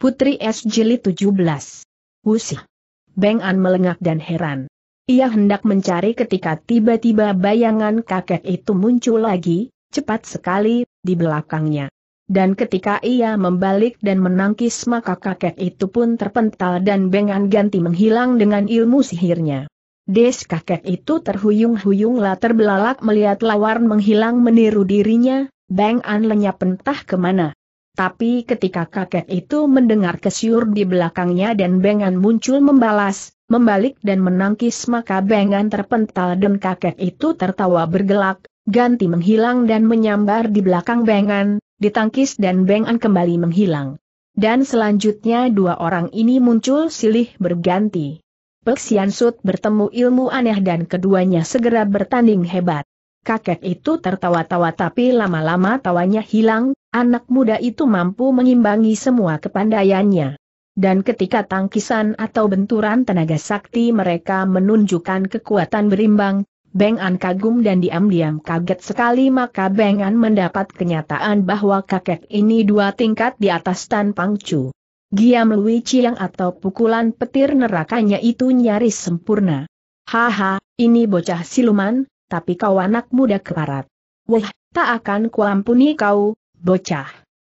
Putri S. Jili 17. Wusih. Beng An melengak dan heran. Ia hendak mencari ketika tiba-tiba bayangan kakek itu muncul lagi, cepat sekali, di belakangnya. Dan ketika ia membalik dan menangkis maka kakek itu pun terpental dan Beng An ganti menghilang dengan ilmu sihirnya. Des kakek itu terhuyung-huyung latar belalak melihat lawar menghilang meniru dirinya, Beng An lenyap entah kemana. Tapi ketika kakek itu mendengar kesyur di belakangnya dan Bengan muncul membalas, membalik dan menangkis maka Bengan terpental dan kakek itu tertawa bergelak, ganti menghilang dan menyambar di belakang Bengan, ditangkis dan Bengan kembali menghilang. Dan selanjutnya dua orang ini muncul silih berganti. Peksian Sut bertemu ilmu aneh dan keduanya segera bertanding hebat. Kakek itu tertawa-tawa tapi lama-lama tawanya hilang, Anak muda itu mampu mengimbangi semua kepandaiannya. Dan ketika tangkisan atau benturan tenaga sakti mereka menunjukkan kekuatan berimbang, Beng An kagum dan diam-diam kaget sekali maka Beng An mendapat kenyataan bahwa kakek ini dua tingkat di atas Tan Pang Chu. Giam Lui Chiang atau pukulan petir nerakanya itu nyaris sempurna. Haha, ini bocah siluman, tapi kau anak muda keparat. Wah, tak akan kuampuni kau, bocah.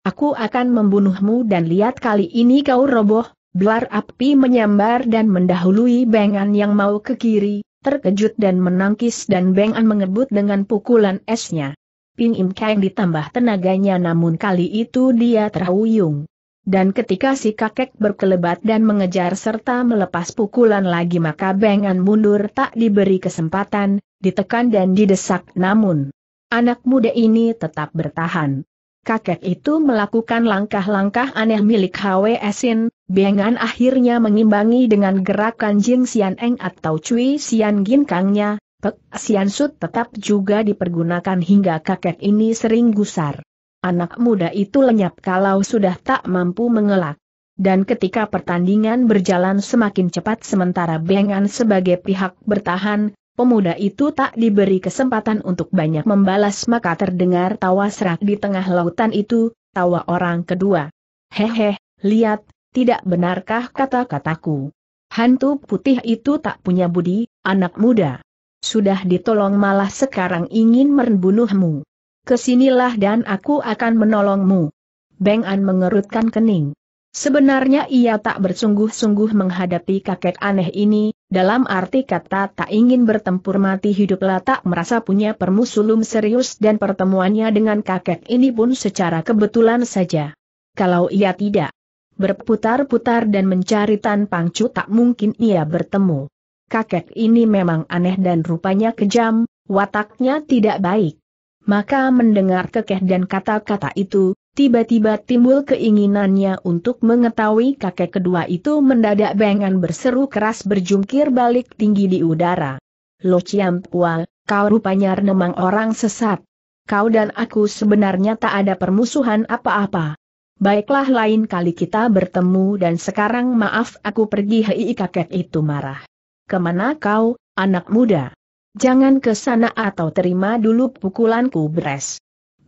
Aku akan membunuhmu dan lihat kali ini kau roboh, Blar api menyambar dan mendahului Bengan yang mau ke kiri, terkejut dan menangkis dan Bengan mengebut dengan pukulan esnya. Ping Im Kang ditambah tenaganya namun kali itu dia terhuyung. Dan ketika si kakek berkelebat dan mengejar serta melepas pukulan lagi maka Bengan mundur tak diberi kesempatan, ditekan dan didesak namun. Anak muda ini tetap bertahan kakek itu melakukan langkah-langkah aneh milik Hwe Sin, Bengan akhirnya mengimbangi dengan gerakan Jing Sian Eng atau Cui Sian Gin Kangnya, Pek Xian Sut tetap juga dipergunakan hingga kakek ini sering gusar. Anak muda itu lenyap kalau sudah tak mampu mengelak. Dan ketika pertandingan berjalan semakin cepat sementara Bengan sebagai pihak bertahan, Pemuda itu tak diberi kesempatan untuk banyak membalas maka terdengar tawa serak di tengah lautan itu, tawa orang kedua. Hehe, lihat, tidak benarkah kata-kataku? Hantu putih itu tak punya budi, anak muda. Sudah ditolong malah sekarang ingin membunuhmu. Kesinilah dan aku akan menolongmu. Beng An mengerutkan kening. Sebenarnya ia tak bersungguh-sungguh menghadapi kakek aneh ini, dalam arti kata tak ingin bertempur mati hiduplah tak merasa punya permusulum serius dan pertemuannya dengan kakek ini pun secara kebetulan saja. Kalau ia tidak berputar-putar dan mencari Tan Pangcu tak mungkin ia bertemu. Kakek ini memang aneh dan rupanya kejam, wataknya tidak baik. Maka mendengar kekeh dan kata-kata itu, Tiba-tiba timbul keinginannya untuk mengetahui kakek kedua itu mendadak bengan berseru keras berjungkir balik tinggi di udara. Lo Ciampual, kau rupanya renemang orang sesat. Kau dan aku sebenarnya tak ada permusuhan apa-apa. Baiklah lain kali kita bertemu dan sekarang maaf aku pergi hei kakek itu marah. Kemana kau, anak muda? Jangan ke sana atau terima dulu pukulanku beres.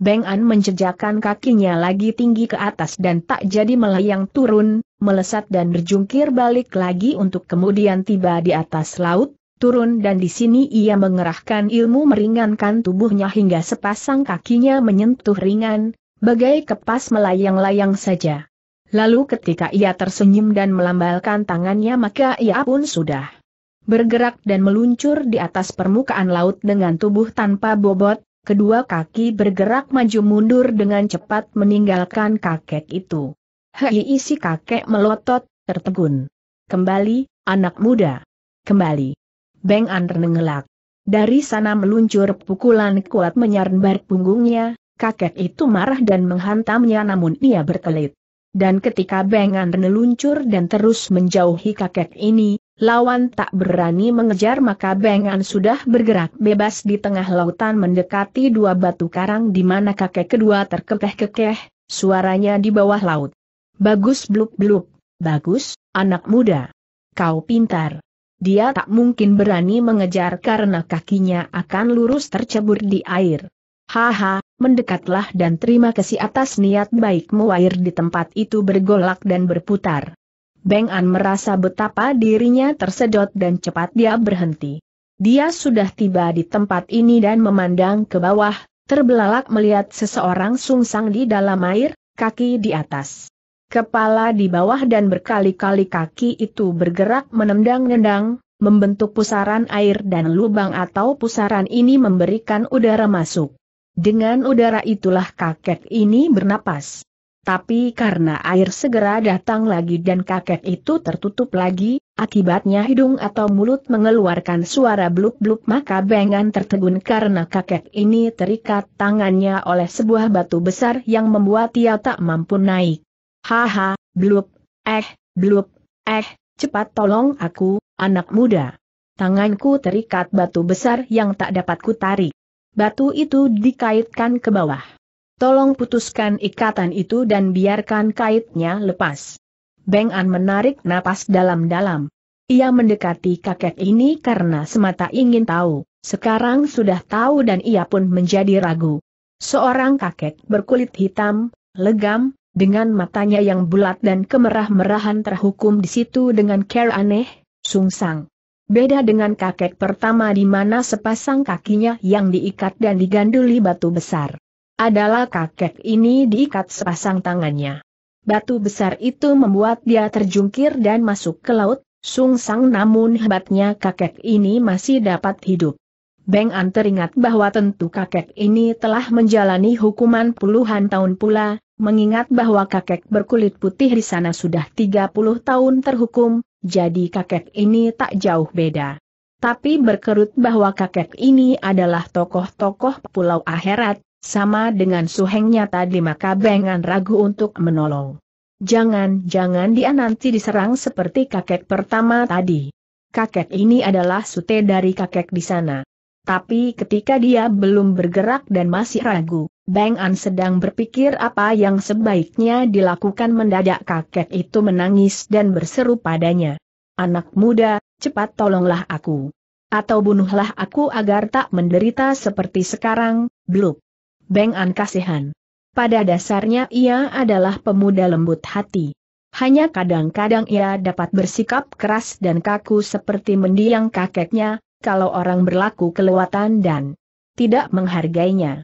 Beng An menjejakkan kakinya lagi tinggi ke atas dan tak jadi melayang turun, melesat dan berjungkir balik lagi untuk kemudian tiba di atas laut, turun dan di sini ia mengerahkan ilmu meringankan tubuhnya hingga sepasang kakinya menyentuh ringan, bagai kepas melayang-layang saja. Lalu ketika ia tersenyum dan melambalkan tangannya maka ia pun sudah bergerak dan meluncur di atas permukaan laut dengan tubuh tanpa bobot, kedua kaki bergerak maju mundur dengan cepat meninggalkan kakek itu. Hei isi kakek melotot, tertegun. Kembali, anak muda. Kembali. Beng An ngelak. Dari sana meluncur pukulan kuat menyarnbar punggungnya, kakek itu marah dan menghantamnya namun ia berkelit. Dan ketika Beng An meluncur dan terus menjauhi kakek ini, Lawan tak berani mengejar maka Bengan sudah bergerak bebas di tengah lautan mendekati dua batu karang di mana kakek kedua terkekeh-kekeh, suaranya di bawah laut. Bagus blub blub, bagus, anak muda. Kau pintar. Dia tak mungkin berani mengejar karena kakinya akan lurus tercebur di air. Haha, mendekatlah dan terima kasih atas niat baikmu air di tempat itu bergolak dan berputar. Beng An merasa betapa dirinya tersedot dan cepat dia berhenti. Dia sudah tiba di tempat ini dan memandang ke bawah, terbelalak melihat seseorang sungsang di dalam air, kaki di atas. Kepala di bawah dan berkali-kali kaki itu bergerak menendang-nendang, membentuk pusaran air dan lubang atau pusaran ini memberikan udara masuk. Dengan udara itulah kakek ini bernapas. Tapi karena air segera datang lagi dan kakek itu tertutup lagi, akibatnya hidung atau mulut mengeluarkan suara blub-blub. maka Bengan tertegun karena kakek ini terikat tangannya oleh sebuah batu besar yang membuat ia tak mampu naik. Haha, blub, eh, blub, eh, cepat tolong aku, anak muda. Tanganku terikat batu besar yang tak dapat kutarik. Batu itu dikaitkan ke bawah. Tolong putuskan ikatan itu dan biarkan kaitnya lepas. Beng An menarik napas dalam-dalam. Ia mendekati kakek ini karena semata ingin tahu, sekarang sudah tahu dan ia pun menjadi ragu. Seorang kakek berkulit hitam, legam, dengan matanya yang bulat dan kemerah-merahan terhukum di situ dengan care aneh, sungsang. Beda dengan kakek pertama di mana sepasang kakinya yang diikat dan diganduli batu besar adalah kakek ini diikat sepasang tangannya. Batu besar itu membuat dia terjungkir dan masuk ke laut, sungsang namun hebatnya kakek ini masih dapat hidup. Beng An teringat bahwa tentu kakek ini telah menjalani hukuman puluhan tahun pula, mengingat bahwa kakek berkulit putih di sana sudah 30 tahun terhukum, jadi kakek ini tak jauh beda. Tapi berkerut bahwa kakek ini adalah tokoh-tokoh pulau akhirat, sama dengan suhengnya tadi maka Bengan ragu untuk menolong. Jangan-jangan dia nanti diserang seperti kakek pertama tadi. Kakek ini adalah sute dari kakek di sana. Tapi ketika dia belum bergerak dan masih ragu, Bang An sedang berpikir apa yang sebaiknya dilakukan mendadak kakek itu menangis dan berseru padanya. Anak muda, cepat tolonglah aku. Atau bunuhlah aku agar tak menderita seperti sekarang, bluk. Beng An kasihan. Pada dasarnya ia adalah pemuda lembut hati. Hanya kadang-kadang ia dapat bersikap keras dan kaku seperti mendiang kakeknya, kalau orang berlaku kelewatan dan tidak menghargainya.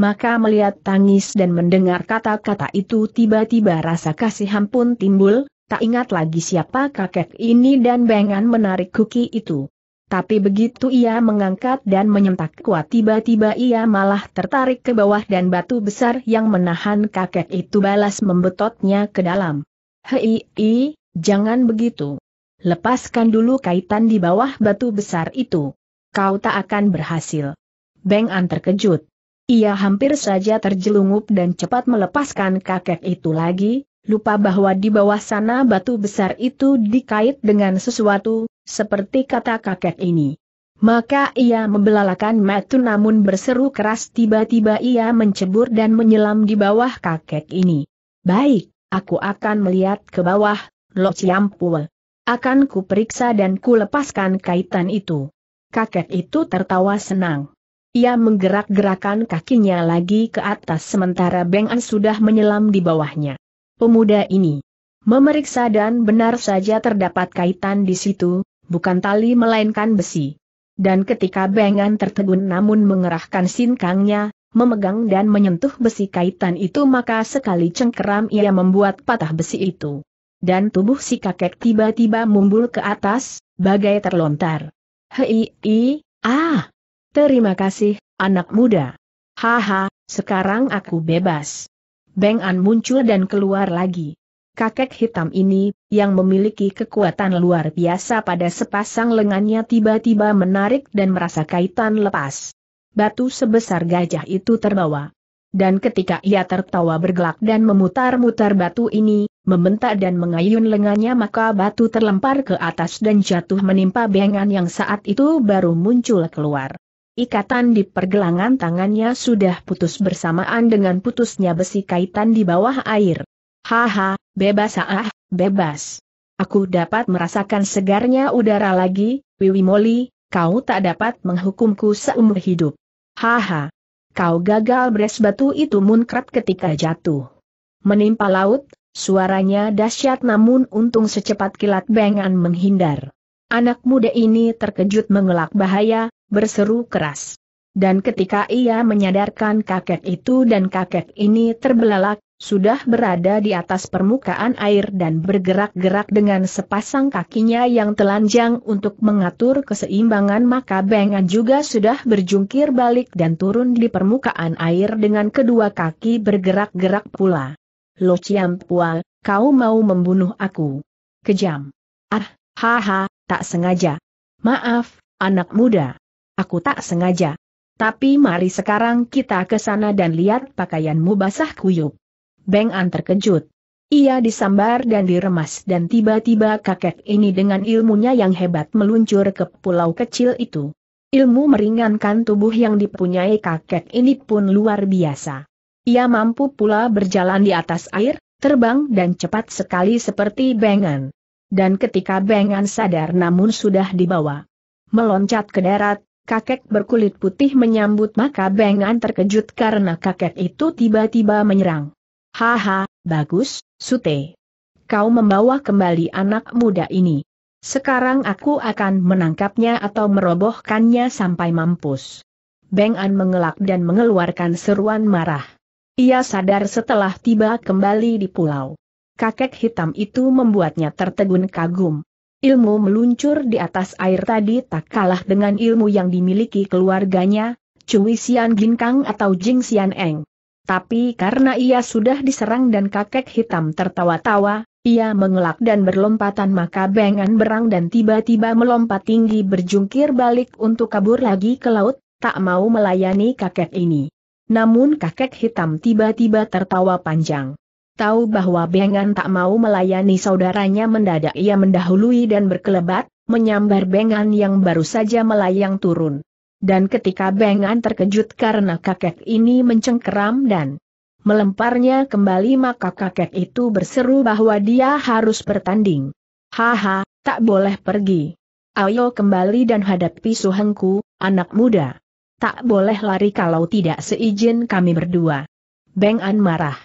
Maka melihat tangis dan mendengar kata-kata itu tiba-tiba rasa kasihan pun timbul, tak ingat lagi siapa kakek ini dan Bengan menarik kuki itu. Tapi begitu ia mengangkat dan menyentak kuat tiba-tiba ia malah tertarik ke bawah dan batu besar yang menahan kakek itu balas membetotnya ke dalam. Hei, i, jangan begitu. Lepaskan dulu kaitan di bawah batu besar itu. Kau tak akan berhasil. Beng An terkejut. Ia hampir saja terjelungup dan cepat melepaskan kakek itu lagi, lupa bahwa di bawah sana batu besar itu dikait dengan sesuatu, seperti kata kakek ini. Maka ia membelalakan metu namun berseru keras tiba-tiba ia mencebur dan menyelam di bawah kakek ini. Baik, aku akan melihat ke bawah, Lo Ciampul. Akan ku periksa dan ku lepaskan kaitan itu. Kakek itu tertawa senang. Ia menggerak-gerakan kakinya lagi ke atas sementara Beng An sudah menyelam di bawahnya. Pemuda ini memeriksa dan benar saja terdapat kaitan di situ, bukan tali melainkan besi. Dan ketika Bengan tertegun namun mengerahkan sinkangnya, memegang dan menyentuh besi kaitan itu maka sekali cengkeram ia membuat patah besi itu. Dan tubuh si kakek tiba-tiba mumbul ke atas, bagai terlontar. Hei, i, ah! Terima kasih, anak muda. Haha, sekarang aku bebas. Bengan muncul dan keluar lagi kakek hitam ini, yang memiliki kekuatan luar biasa pada sepasang lengannya tiba-tiba menarik dan merasa kaitan lepas. Batu sebesar gajah itu terbawa. Dan ketika ia tertawa bergelak dan memutar-mutar batu ini, membentak dan mengayun lengannya maka batu terlempar ke atas dan jatuh menimpa bengan yang saat itu baru muncul keluar. Ikatan di pergelangan tangannya sudah putus bersamaan dengan putusnya besi kaitan di bawah air. Haha, bebas ah, bebas. Aku dapat merasakan segarnya udara lagi, Wiwi Moli, kau tak dapat menghukumku seumur hidup. Haha. Kau gagal beres batu itu munkrat ketika jatuh. Menimpa laut, suaranya dahsyat namun untung secepat kilat bengan menghindar. Anak muda ini terkejut mengelak bahaya, berseru keras. Dan ketika ia menyadarkan kakek itu dan kakek ini terbelalak, sudah berada di atas permukaan air dan bergerak-gerak dengan sepasang kakinya yang telanjang untuk mengatur keseimbangan maka Bengan juga sudah berjungkir balik dan turun di permukaan air dengan kedua kaki bergerak-gerak pula. Lo Ciampua, kau mau membunuh aku. Kejam. Ah, haha, tak sengaja. Maaf, anak muda. Aku tak sengaja. Tapi mari sekarang kita ke sana dan lihat pakaianmu basah kuyup. Beng An terkejut. Ia disambar dan diremas dan tiba-tiba kakek ini dengan ilmunya yang hebat meluncur ke pulau kecil itu. Ilmu meringankan tubuh yang dipunyai kakek ini pun luar biasa. Ia mampu pula berjalan di atas air, terbang dan cepat sekali seperti bengan. Dan ketika bengan sadar namun sudah dibawa. Meloncat ke darat, kakek berkulit putih menyambut maka bengan terkejut karena kakek itu tiba-tiba menyerang. Haha, bagus, Sute. Kau membawa kembali anak muda ini. Sekarang aku akan menangkapnya atau merobohkannya sampai mampus. Beng An mengelak dan mengeluarkan seruan marah. Ia sadar setelah tiba kembali di pulau. Kakek hitam itu membuatnya tertegun kagum. Ilmu meluncur di atas air tadi tak kalah dengan ilmu yang dimiliki keluarganya, Cui Xian Ginkang atau Jing Xian Eng. Tapi karena ia sudah diserang dan kakek hitam tertawa-tawa, ia mengelak dan berlompatan maka bengan berang dan tiba-tiba melompat tinggi berjungkir balik untuk kabur lagi ke laut, tak mau melayani kakek ini. Namun kakek hitam tiba-tiba tertawa panjang. Tahu bahwa Bengan tak mau melayani saudaranya mendadak ia mendahului dan berkelebat, menyambar Bengan yang baru saja melayang turun dan ketika Bengan terkejut karena kakek ini mencengkeram dan melemparnya kembali maka kakek itu berseru bahwa dia harus bertanding. Haha, tak boleh pergi. Ayo kembali dan hadapi suhengku, anak muda. Tak boleh lari kalau tidak seizin kami berdua. Bengan marah.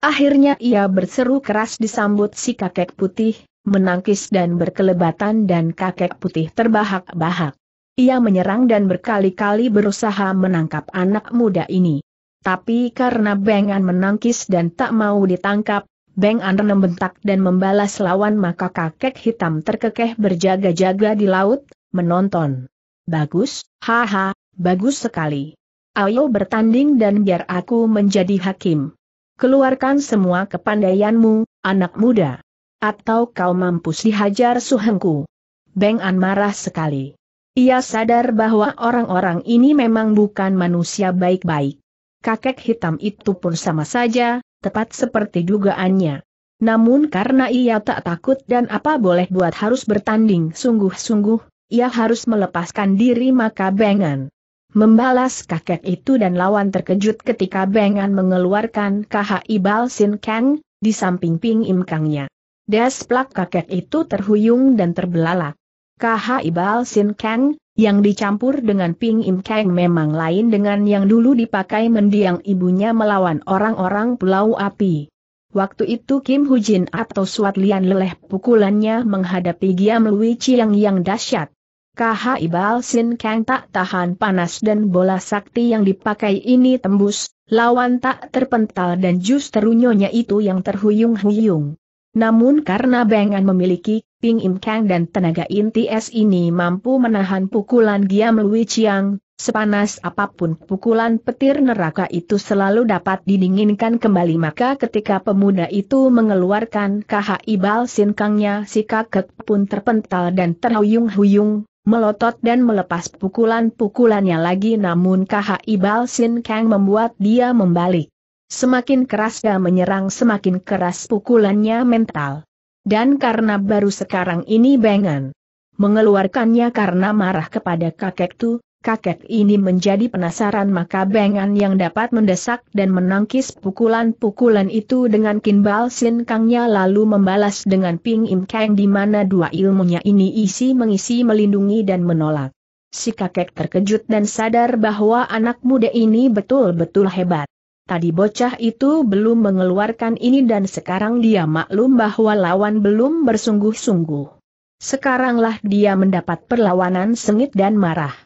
Akhirnya ia berseru keras disambut si kakek putih, menangkis dan berkelebatan dan kakek putih terbahak-bahak. Ia menyerang dan berkali-kali berusaha menangkap anak muda ini. Tapi karena Beng An menangkis dan tak mau ditangkap, Beng An membentak dan membalas lawan maka kakek hitam terkekeh berjaga-jaga di laut, menonton. Bagus, haha, bagus sekali. Ayo bertanding dan biar aku menjadi hakim. Keluarkan semua kepandaianmu, anak muda. Atau kau mampus dihajar suhengku. Beng An marah sekali. Ia sadar bahwa orang-orang ini memang bukan manusia baik-baik. Kakek hitam itu pun sama saja, tepat seperti dugaannya. Namun karena ia tak takut dan apa boleh buat harus bertanding sungguh-sungguh, ia harus melepaskan diri maka bengan. Membalas kakek itu dan lawan terkejut ketika bengan mengeluarkan ibal sin Kang, di samping Ping imkangnya. Kangnya. Desplak kakek itu terhuyung dan terbelalak. KH Ibal Sin Kang, yang dicampur dengan Ping Im Kang memang lain dengan yang dulu dipakai mendiang ibunya melawan orang-orang Pulau Api. Waktu itu Kim Hujin atau Suat Lian leleh pukulannya menghadapi Giam Lui Chiang yang dahsyat. KH Ibal Sin Kang tak tahan panas dan bola sakti yang dipakai ini tembus, lawan tak terpental dan justru nyonya itu yang terhuyung-huyung. Namun karena Bengan memiliki Ping Im Kang dan tenaga inti es ini mampu menahan pukulan Giam Lui Chiang, sepanas apapun pukulan petir neraka itu selalu dapat didinginkan kembali maka ketika pemuda itu mengeluarkan ibal sin Kangnya si kakek pun terpental dan terhuyung-huyung, melotot dan melepas pukulan-pukulannya lagi namun ibal sin Kang membuat dia membalik. Semakin keras dia menyerang semakin keras pukulannya mental. Dan karena baru sekarang ini bengan mengeluarkannya karena marah kepada kakek tu, kakek ini menjadi penasaran maka bengan yang dapat mendesak dan menangkis pukulan-pukulan itu dengan kinbal kangnya lalu membalas dengan ping im kang di mana dua ilmunya ini isi mengisi melindungi dan menolak. Si kakek terkejut dan sadar bahwa anak muda ini betul-betul hebat. Tadi bocah itu belum mengeluarkan ini dan sekarang dia maklum bahwa lawan belum bersungguh-sungguh. Sekaranglah dia mendapat perlawanan sengit dan marah.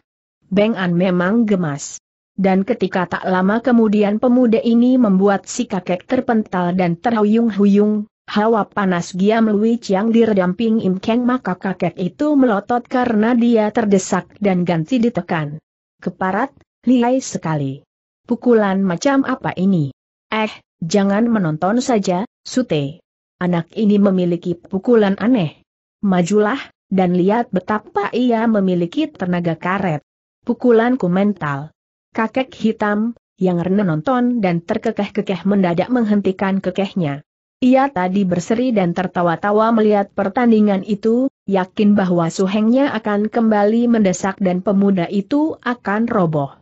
Beng An memang gemas. Dan ketika tak lama kemudian pemuda ini membuat si kakek terpental dan terhuyung-huyung, hawa panas Giam Lui yang diredam Ping Im Keng maka kakek itu melotot karena dia terdesak dan ganti ditekan. Keparat, lihai sekali. Pukulan macam apa ini? Eh, jangan menonton saja, Sute. Anak ini memiliki pukulan aneh. Majulah, dan lihat betapa ia memiliki tenaga karet. Pukulanku mental. Kakek hitam, yang Rene nonton dan terkekeh-kekeh mendadak menghentikan kekehnya. Ia tadi berseri dan tertawa-tawa melihat pertandingan itu, yakin bahwa suhengnya akan kembali mendesak dan pemuda itu akan roboh.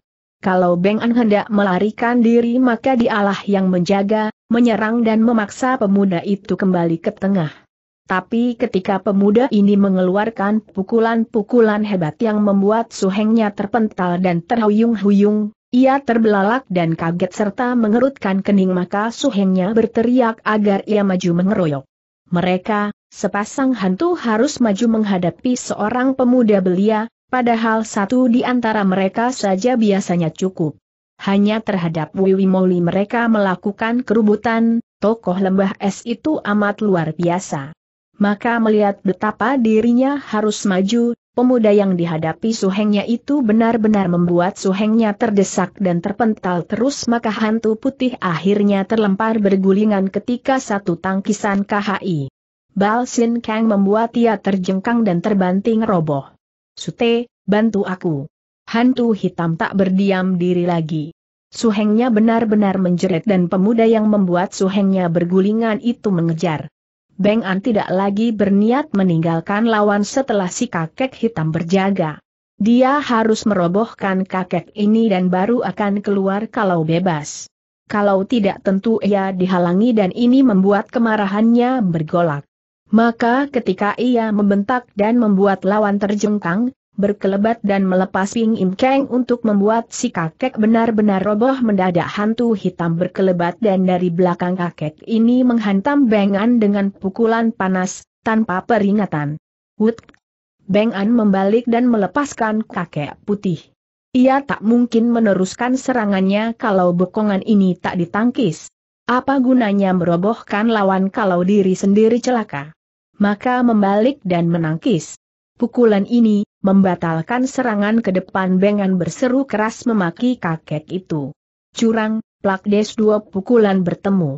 Kalau Beng An hendak melarikan diri maka dialah yang menjaga, menyerang dan memaksa pemuda itu kembali ke tengah. Tapi ketika pemuda ini mengeluarkan pukulan-pukulan hebat yang membuat suhengnya terpental dan terhuyung-huyung, ia terbelalak dan kaget serta mengerutkan kening maka suhengnya berteriak agar ia maju mengeroyok. Mereka, sepasang hantu harus maju menghadapi seorang pemuda belia, Padahal satu di antara mereka saja biasanya cukup. Hanya terhadap Wiwi Moli mereka melakukan kerubutan, tokoh lembah es itu amat luar biasa. Maka melihat betapa dirinya harus maju, pemuda yang dihadapi suhengnya itu benar-benar membuat suhengnya terdesak dan terpental terus maka hantu putih akhirnya terlempar bergulingan ketika satu tangkisan KHI. Balsin Kang membuat ia terjengkang dan terbanting roboh. Sute, bantu aku. Hantu hitam tak berdiam diri lagi. Suhengnya benar-benar menjerit dan pemuda yang membuat suhengnya bergulingan itu mengejar. Beng An tidak lagi berniat meninggalkan lawan setelah si kakek hitam berjaga. Dia harus merobohkan kakek ini dan baru akan keluar kalau bebas. Kalau tidak tentu ia dihalangi dan ini membuat kemarahannya bergolak. Maka ketika ia membentak dan membuat lawan terjengkang, berkelebat dan melepas Ping Im Kang untuk membuat si kakek benar-benar roboh mendadak hantu hitam berkelebat dan dari belakang kakek ini menghantam Bengan dengan pukulan panas, tanpa peringatan. Wut! Bengan membalik dan melepaskan kakek putih. Ia tak mungkin meneruskan serangannya kalau bokongan ini tak ditangkis. Apa gunanya merobohkan lawan kalau diri sendiri celaka? maka membalik dan menangkis. Pukulan ini, membatalkan serangan ke depan Bengan berseru keras memaki kakek itu. Curang, plak des dua pukulan bertemu.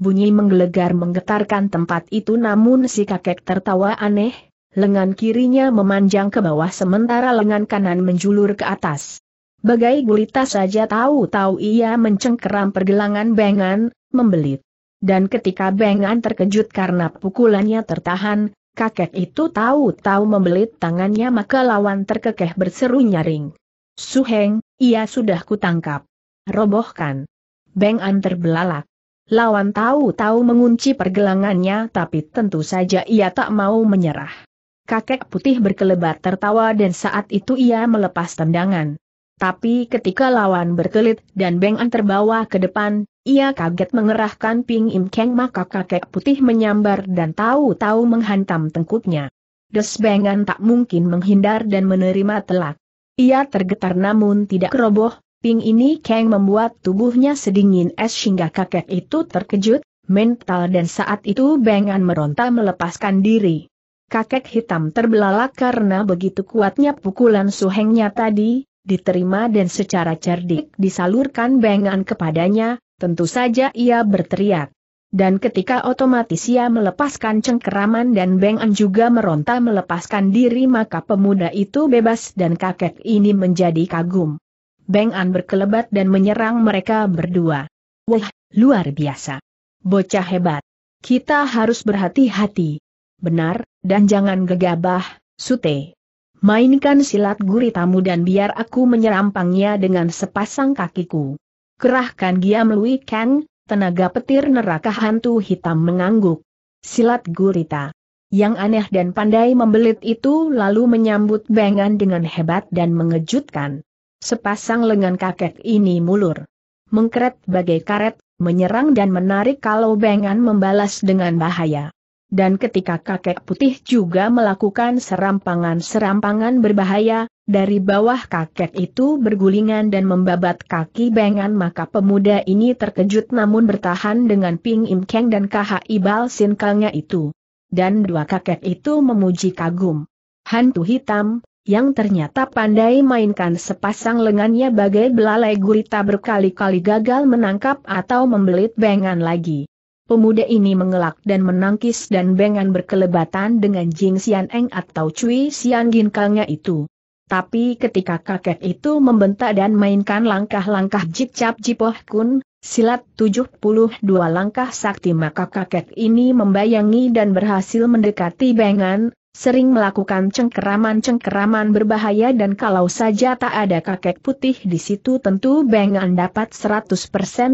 Bunyi menggelegar menggetarkan tempat itu namun si kakek tertawa aneh, lengan kirinya memanjang ke bawah sementara lengan kanan menjulur ke atas. Bagai gulita saja tahu-tahu ia mencengkeram pergelangan Bengan, membelit dan ketika Bengan terkejut karena pukulannya tertahan, kakek itu tahu-tahu membelit tangannya maka lawan terkekeh berseru nyaring. Suheng, ia sudah kutangkap. Robohkan. Bengan terbelalak. Lawan tahu-tahu mengunci pergelangannya tapi tentu saja ia tak mau menyerah. Kakek putih berkelebat tertawa dan saat itu ia melepas tendangan. Tapi ketika lawan berkelit dan Beng An terbawa ke depan, ia kaget mengerahkan Ping Im Keng maka kakek putih menyambar dan tahu-tahu menghantam tengkuknya. Desbengan tak mungkin menghindar dan menerima telak. Ia tergetar namun tidak roboh, Ping ini Keng membuat tubuhnya sedingin es hingga kakek itu terkejut, mental dan saat itu Bengan meronta melepaskan diri. Kakek hitam terbelalak karena begitu kuatnya pukulan suhengnya tadi, diterima dan secara cerdik disalurkan Bengan kepadanya, Tentu saja ia berteriak. Dan ketika otomatis ia melepaskan cengkeraman dan Beng An juga meronta melepaskan diri maka pemuda itu bebas dan kakek ini menjadi kagum. Beng An berkelebat dan menyerang mereka berdua. Wah, luar biasa. Bocah hebat. Kita harus berhati-hati. Benar, dan jangan gegabah, Sute. Mainkan silat guritamu dan biar aku menyerampangnya dengan sepasang kakiku. Kerahkan Giam Lui Kang, tenaga petir neraka hantu hitam mengangguk. Silat gurita. Yang aneh dan pandai membelit itu lalu menyambut bengan dengan hebat dan mengejutkan. Sepasang lengan kakek ini mulur. Mengkeret bagai karet, menyerang dan menarik kalau bengan membalas dengan bahaya. Dan ketika kakek putih juga melakukan serampangan-serampangan berbahaya, dari bawah kakek itu bergulingan dan membabat kaki bengan maka pemuda ini terkejut namun bertahan dengan Ping Im Keng dan KHI ibal Sin itu. Dan dua kakek itu memuji kagum. Hantu hitam, yang ternyata pandai mainkan sepasang lengannya bagai belalai gurita berkali-kali gagal menangkap atau membelit bengan lagi. Pemuda ini mengelak dan menangkis dan bengan berkelebatan dengan Jing Xian Eng atau Cui Xian gin Ginkangnya itu. Tapi ketika kakek itu membentak dan mainkan langkah-langkah jicap jipoh kun, silat 72 langkah sakti maka kakek ini membayangi dan berhasil mendekati bengan, sering melakukan cengkeraman-cengkeraman berbahaya dan kalau saja tak ada kakek putih di situ tentu bengan dapat 100%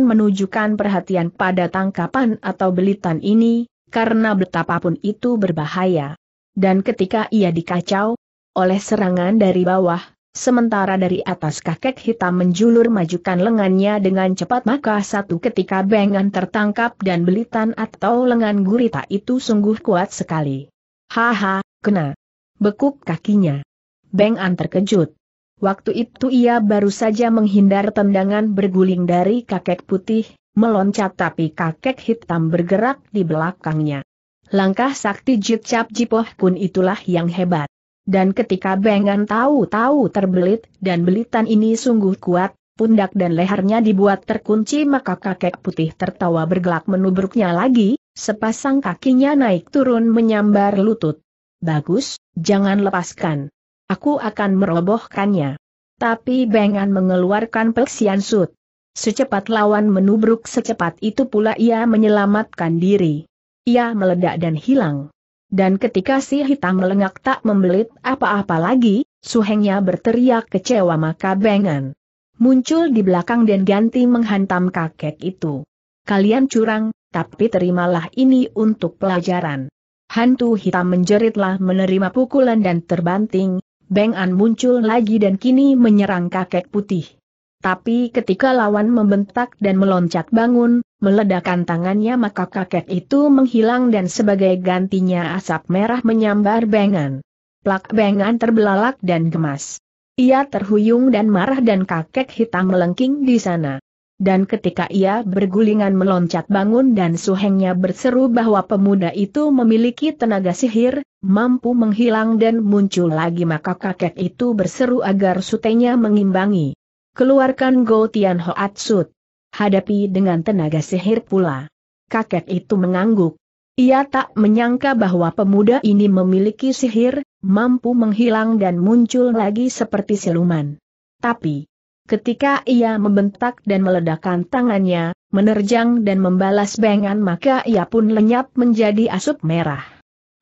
menunjukkan perhatian pada tangkapan atau belitan ini, karena betapapun itu berbahaya. Dan ketika ia dikacau, oleh serangan dari bawah, sementara dari atas kakek hitam menjulur majukan lengannya dengan cepat maka satu ketika bengan tertangkap dan belitan atau lengan gurita itu sungguh kuat sekali. Haha, kena. Bekuk kakinya. Bengan terkejut. Waktu itu ia baru saja menghindar tendangan berguling dari kakek putih, meloncat tapi kakek hitam bergerak di belakangnya. Langkah sakti Jitcap Jipoh pun itulah yang hebat. Dan ketika Bengan tahu-tahu terbelit, dan belitan ini sungguh kuat, pundak dan lehernya dibuat terkunci maka kakek putih tertawa bergelak menubruknya lagi, sepasang kakinya naik turun menyambar lutut. Bagus, jangan lepaskan. Aku akan merobohkannya. Tapi Bengan mengeluarkan peksian sut. Secepat lawan menubruk secepat itu pula ia menyelamatkan diri. Ia meledak dan hilang. Dan ketika si hitam melengak tak membelit apa-apa lagi, suhengnya berteriak kecewa maka bengan. Muncul di belakang dan ganti menghantam kakek itu. Kalian curang, tapi terimalah ini untuk pelajaran. Hantu hitam menjeritlah menerima pukulan dan terbanting, Bengan muncul lagi dan kini menyerang kakek putih. Tapi ketika lawan membentak dan meloncat bangun, meledakkan tangannya maka kakek itu menghilang dan sebagai gantinya asap merah menyambar bengan. Plak bengan terbelalak dan gemas. Ia terhuyung dan marah dan kakek hitam melengking di sana. Dan ketika ia bergulingan meloncat bangun dan suhengnya berseru bahwa pemuda itu memiliki tenaga sihir, mampu menghilang dan muncul lagi maka kakek itu berseru agar sutenya mengimbangi. Keluarkan Go Tian Hoatsut. Hadapi dengan tenaga sihir pula. Kakek itu mengangguk. Ia tak menyangka bahwa pemuda ini memiliki sihir, mampu menghilang dan muncul lagi seperti siluman. Tapi, Ketika ia membentak dan meledakkan tangannya, menerjang dan membalas bengan maka ia pun lenyap menjadi asup merah.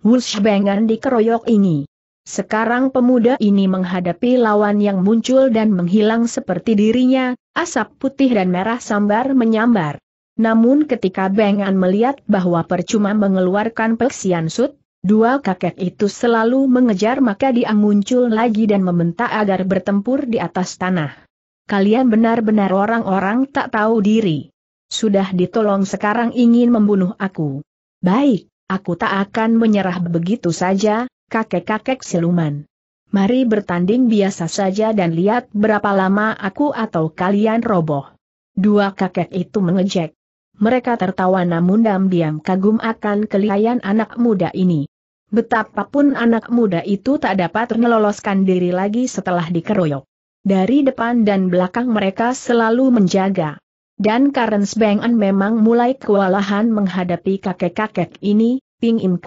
Wush bengan dikeroyok ini. Sekarang pemuda ini menghadapi lawan yang muncul dan menghilang seperti dirinya, asap putih dan merah sambar menyambar. Namun ketika Bengan melihat bahwa percuma mengeluarkan peksian sut, dua kakek itu selalu mengejar maka dia muncul lagi dan membentak agar bertempur di atas tanah. Kalian benar-benar orang-orang tak tahu diri. Sudah ditolong sekarang ingin membunuh aku. Baik, aku tak akan menyerah begitu saja, kakek-kakek siluman. Mari bertanding biasa saja dan lihat berapa lama aku atau kalian roboh. Dua kakek itu mengejek. Mereka tertawa namun diam-diam kagum akan kelihayan anak muda ini. Betapapun anak muda itu tak dapat meloloskan diri lagi setelah dikeroyok. Dari depan dan belakang mereka selalu menjaga. Dan Karen Sbangan memang mulai kewalahan menghadapi kakek-kakek ini, Ping Im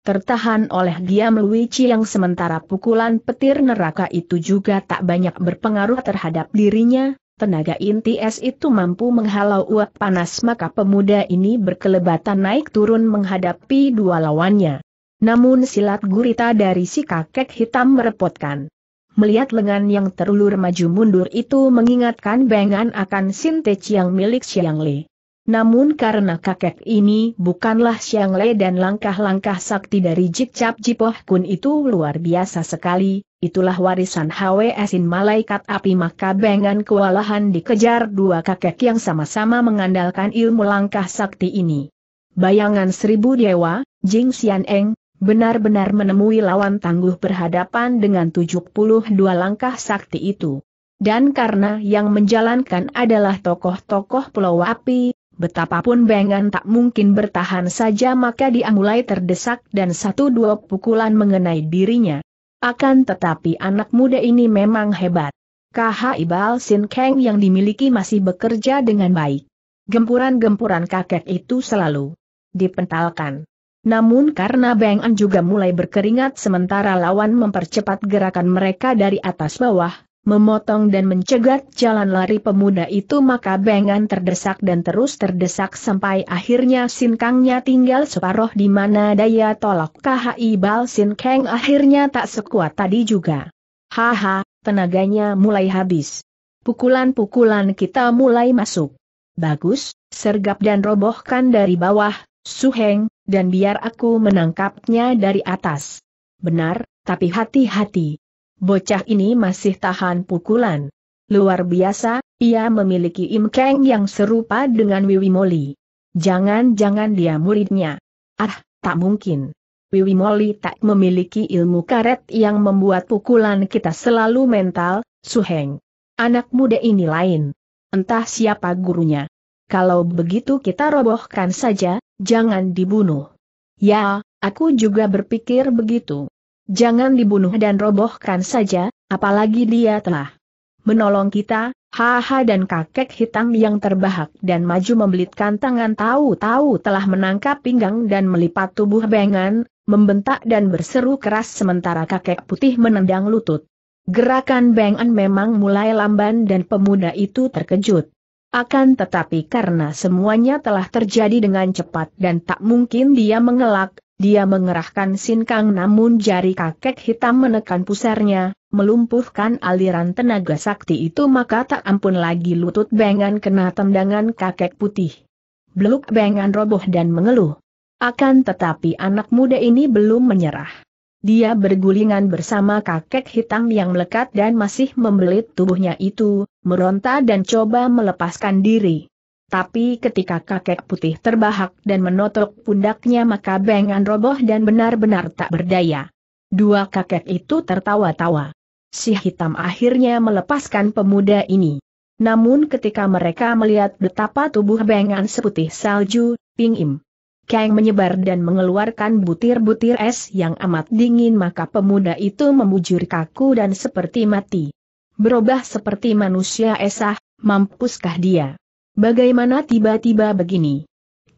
Tertahan oleh Giam Luici yang sementara pukulan petir neraka itu juga tak banyak berpengaruh terhadap dirinya, tenaga inti es itu mampu menghalau uap panas maka pemuda ini berkelebatan naik turun menghadapi dua lawannya. Namun silat gurita dari si kakek hitam merepotkan. Melihat lengan yang terulur maju mundur itu mengingatkan bengan akan sinte yang milik Xiang Li. Namun karena kakek ini bukanlah Xiang Le dan langkah-langkah sakti dari Cap Jipoh Kun itu luar biasa sekali, itulah warisan HWSin malaikat api maka Bengan kewalahan dikejar dua kakek yang sama-sama mengandalkan ilmu langkah sakti ini. Bayangan seribu dewa, Jing Xian Eng, benar-benar menemui lawan tangguh berhadapan dengan 72 langkah sakti itu. Dan karena yang menjalankan adalah tokoh-tokoh Pulau Api, betapapun Bengan tak mungkin bertahan saja maka dia mulai terdesak dan satu dua pukulan mengenai dirinya. Akan tetapi anak muda ini memang hebat. KHI Ibal Sin Kang yang dimiliki masih bekerja dengan baik. Gempuran-gempuran kakek itu selalu dipentalkan. Namun karena Bengan juga mulai berkeringat sementara lawan mempercepat gerakan mereka dari atas bawah, memotong dan mencegat jalan lari pemuda itu maka Bengan terdesak dan terus terdesak sampai akhirnya sinkangnya tinggal separoh di mana daya tolak KHI Bal Sinkang akhirnya tak sekuat tadi juga. Haha, tenaganya mulai habis. Pukulan-pukulan kita mulai masuk. Bagus, sergap dan robohkan dari bawah, suheng, dan biar aku menangkapnya dari atas. Benar, tapi hati-hati, bocah ini masih tahan pukulan. Luar biasa, ia memiliki imkeng yang serupa dengan Wiwi Moli. Jangan-jangan dia muridnya. Ah, tak mungkin. Wiwi Moli tak memiliki ilmu karet yang membuat pukulan kita selalu mental, Suheng. Anak muda ini lain. Entah siapa gurunya. Kalau begitu kita robohkan saja, jangan dibunuh. Ya, aku juga berpikir begitu. Jangan dibunuh dan robohkan saja, apalagi dia telah menolong kita, haha dan kakek hitam yang terbahak dan maju membelitkan tangan tahu-tahu telah menangkap pinggang dan melipat tubuh bengan, membentak dan berseru keras sementara kakek putih menendang lutut. Gerakan bengan memang mulai lamban dan pemuda itu terkejut. Akan tetapi karena semuanya telah terjadi dengan cepat dan tak mungkin dia mengelak, dia mengerahkan sinkang namun jari kakek hitam menekan pusarnya, melumpuhkan aliran tenaga sakti itu maka tak ampun lagi lutut bengan kena tendangan kakek putih. Beluk bengan roboh dan mengeluh. Akan tetapi anak muda ini belum menyerah. Dia bergulingan bersama kakek hitam yang melekat dan masih membelit tubuhnya itu, meronta dan coba melepaskan diri. Tapi ketika kakek putih terbahak dan menotok pundaknya maka bengan roboh dan benar-benar tak berdaya. Dua kakek itu tertawa-tawa. Si hitam akhirnya melepaskan pemuda ini. Namun ketika mereka melihat betapa tubuh bengan seputih salju, Ping Im Kang menyebar dan mengeluarkan butir-butir es yang amat dingin maka pemuda itu memujur kaku dan seperti mati. Berubah seperti manusia esah, mampuskah dia? Bagaimana tiba-tiba begini?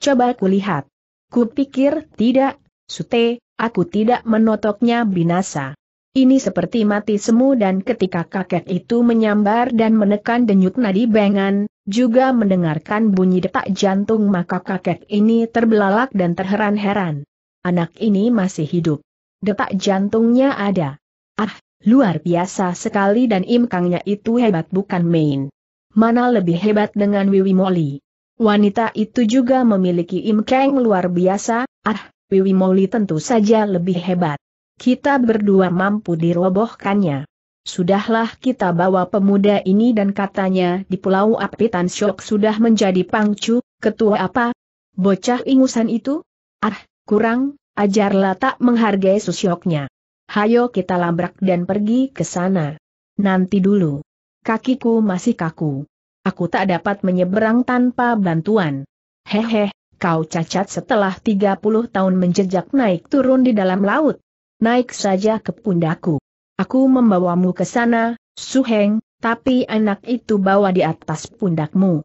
Coba kulihat. Kupikir tidak, Sute, aku tidak menotoknya binasa. Ini seperti mati semu dan ketika kakek itu menyambar dan menekan denyut nadi bengan, juga mendengarkan bunyi detak jantung maka kakek ini terbelalak dan terheran-heran. Anak ini masih hidup. Detak jantungnya ada. Ah, luar biasa sekali dan imkangnya itu hebat bukan main mana lebih hebat dengan Wiwi Moli. Wanita itu juga memiliki imkeng luar biasa, ah, Wiwi Moli tentu saja lebih hebat. Kita berdua mampu dirobohkannya. Sudahlah kita bawa pemuda ini dan katanya di Pulau Api Tan Syok sudah menjadi pangcu, ketua apa? Bocah ingusan itu? Ah, kurang, ajarlah tak menghargai susyoknya. Hayo kita labrak dan pergi ke sana. Nanti dulu kakiku masih kaku. Aku tak dapat menyeberang tanpa bantuan. Hehe, kau cacat setelah 30 tahun menjejak naik turun di dalam laut. Naik saja ke pundaku. Aku membawamu ke sana, Suheng, tapi anak itu bawa di atas pundakmu.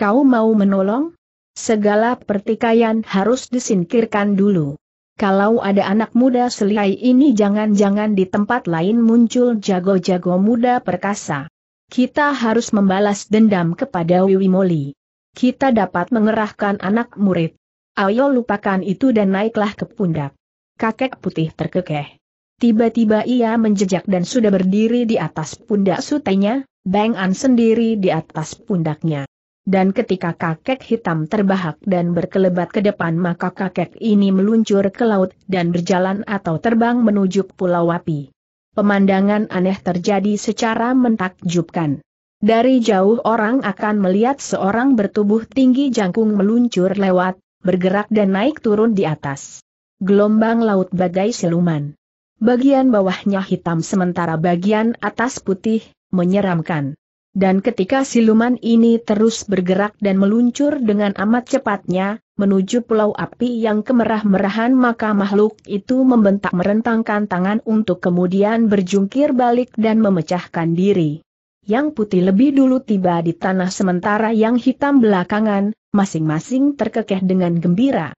Kau mau menolong? Segala pertikaian harus disingkirkan dulu. Kalau ada anak muda selai ini jangan-jangan di tempat lain muncul jago-jago muda perkasa. Kita harus membalas dendam kepada Wiwi Moli. Kita dapat mengerahkan anak murid. Ayo lupakan itu dan naiklah ke pundak. Kakek putih terkekeh. Tiba-tiba ia menjejak dan sudah berdiri di atas pundak sutenya, Bang An sendiri di atas pundaknya. Dan ketika kakek hitam terbahak dan berkelebat ke depan maka kakek ini meluncur ke laut dan berjalan atau terbang menuju pulau Wapi pemandangan aneh terjadi secara mentakjubkan. Dari jauh orang akan melihat seorang bertubuh tinggi jangkung meluncur lewat, bergerak dan naik turun di atas. Gelombang laut bagai siluman. Bagian bawahnya hitam sementara bagian atas putih, menyeramkan. Dan ketika siluman ini terus bergerak dan meluncur dengan amat cepatnya, menuju pulau api yang kemerah-merahan maka makhluk itu membentak merentangkan tangan untuk kemudian berjungkir balik dan memecahkan diri. Yang putih lebih dulu tiba di tanah sementara yang hitam belakangan, masing-masing terkekeh dengan gembira.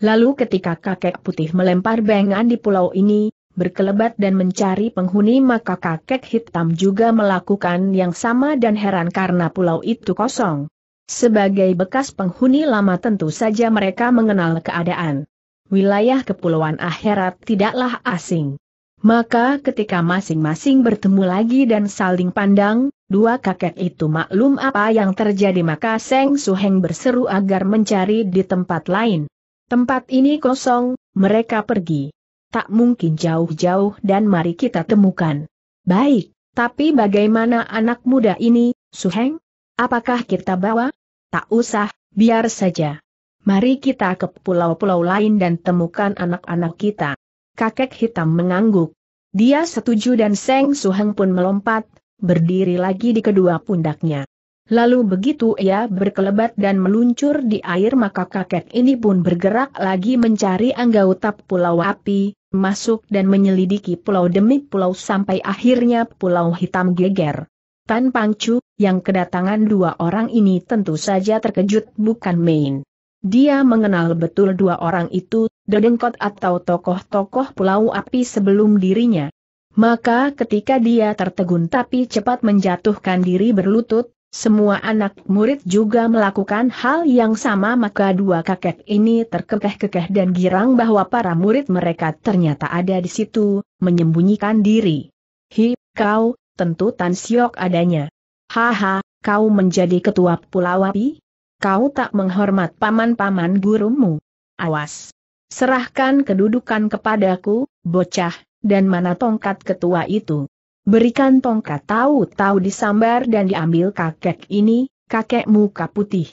Lalu ketika kakek putih melempar bengan di pulau ini, berkelebat dan mencari penghuni maka kakek hitam juga melakukan yang sama dan heran karena pulau itu kosong. Sebagai bekas penghuni lama tentu saja mereka mengenal keadaan. Wilayah kepulauan akhirat tidaklah asing. Maka ketika masing-masing bertemu lagi dan saling pandang, dua kakek itu maklum apa yang terjadi maka Seng Suheng berseru agar mencari di tempat lain. Tempat ini kosong, mereka pergi. Tak mungkin jauh-jauh dan mari kita temukan. Baik, tapi bagaimana anak muda ini, Suheng? Apakah kita bawa? Tak usah, biar saja. Mari kita ke pulau-pulau lain dan temukan anak-anak kita. Kakek hitam mengangguk. Dia setuju dan Seng Suheng pun melompat, berdiri lagi di kedua pundaknya. Lalu begitu ia berkelebat dan meluncur di air maka kakek ini pun bergerak lagi mencari anggautap pulau api, masuk dan menyelidiki pulau demi pulau sampai akhirnya pulau hitam geger. Tan Pangcu, yang kedatangan dua orang ini tentu saja terkejut bukan main. Dia mengenal betul dua orang itu, Dedengkot atau tokoh-tokoh Pulau Api sebelum dirinya. Maka ketika dia tertegun tapi cepat menjatuhkan diri berlutut, semua anak murid juga melakukan hal yang sama maka dua kakek ini terkekeh-kekeh dan girang bahwa para murid mereka ternyata ada di situ, menyembunyikan diri. Hi, kau, tentu Tan Siok adanya. Haha, kau menjadi ketua Pulau Api? Kau tak menghormat paman-paman gurumu. Awas! Serahkan kedudukan kepadaku, bocah, dan mana tongkat ketua itu. Berikan tongkat tahu-tahu disambar dan diambil kakek ini, kakek muka putih.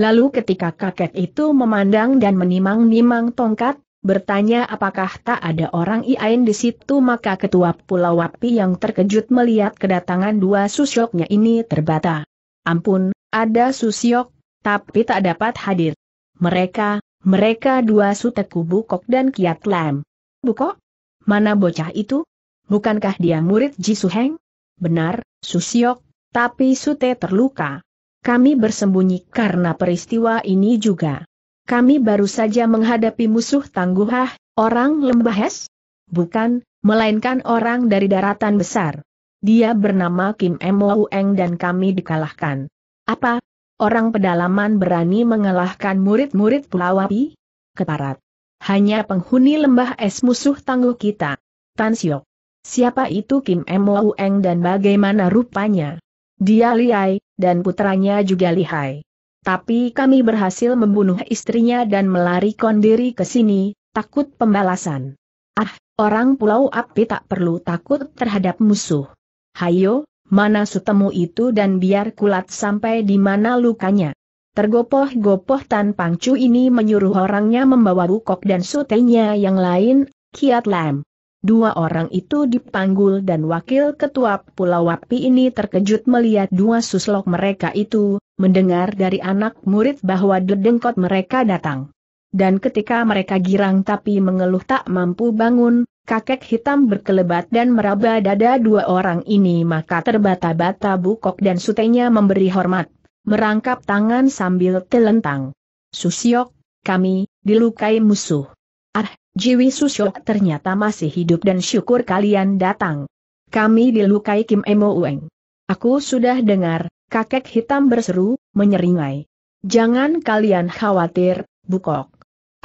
Lalu ketika kakek itu memandang dan menimang-nimang tongkat, bertanya apakah tak ada orang Iain di situ maka ketua Pulau Wapi yang terkejut melihat kedatangan dua susyoknya ini terbata. Ampun, ada susyok, tapi tak dapat hadir. Mereka, mereka dua suteku Bukok dan Kiat Lam. Bukok? Mana bocah itu? Bukankah dia murid Ji Jisuheng? Benar, Susyok, tapi Sute terluka. Kami bersembunyi karena peristiwa ini juga kami baru saja menghadapi musuh tangguh orang lembah es? Bukan, melainkan orang dari daratan besar. Dia bernama Kim Emoueng dan kami dikalahkan. Apa? Orang pedalaman berani mengalahkan murid-murid Pulau Api? Keparat. Hanya penghuni lembah es musuh tangguh kita. Tan Siok. Siapa itu Kim Emoueng dan bagaimana rupanya? Dia lihai, dan putranya juga lihai. Tapi kami berhasil membunuh istrinya dan melarikan diri ke sini, takut pembalasan. Ah, orang Pulau Api tak perlu takut terhadap musuh. Hayo, mana sutemu itu dan biar kulat sampai di mana lukanya. Tergopoh-gopoh Tan Pangcu ini menyuruh orangnya membawa bukok dan sutenya yang lain, Kiat Lam. Dua orang itu dipanggul dan wakil ketua Pulau Api ini terkejut melihat dua suslok mereka itu, mendengar dari anak murid bahwa dedengkot mereka datang. Dan ketika mereka girang tapi mengeluh tak mampu bangun, kakek hitam berkelebat dan meraba dada dua orang ini maka terbata-bata bukok dan sutenya memberi hormat, merangkap tangan sambil telentang. Susiok, kami, dilukai musuh. Ah, Jiwi Susiok ternyata masih hidup dan syukur kalian datang. Kami dilukai Kim Emo Ueng. Aku sudah dengar, kakek hitam berseru, menyeringai. Jangan kalian khawatir, Bukok.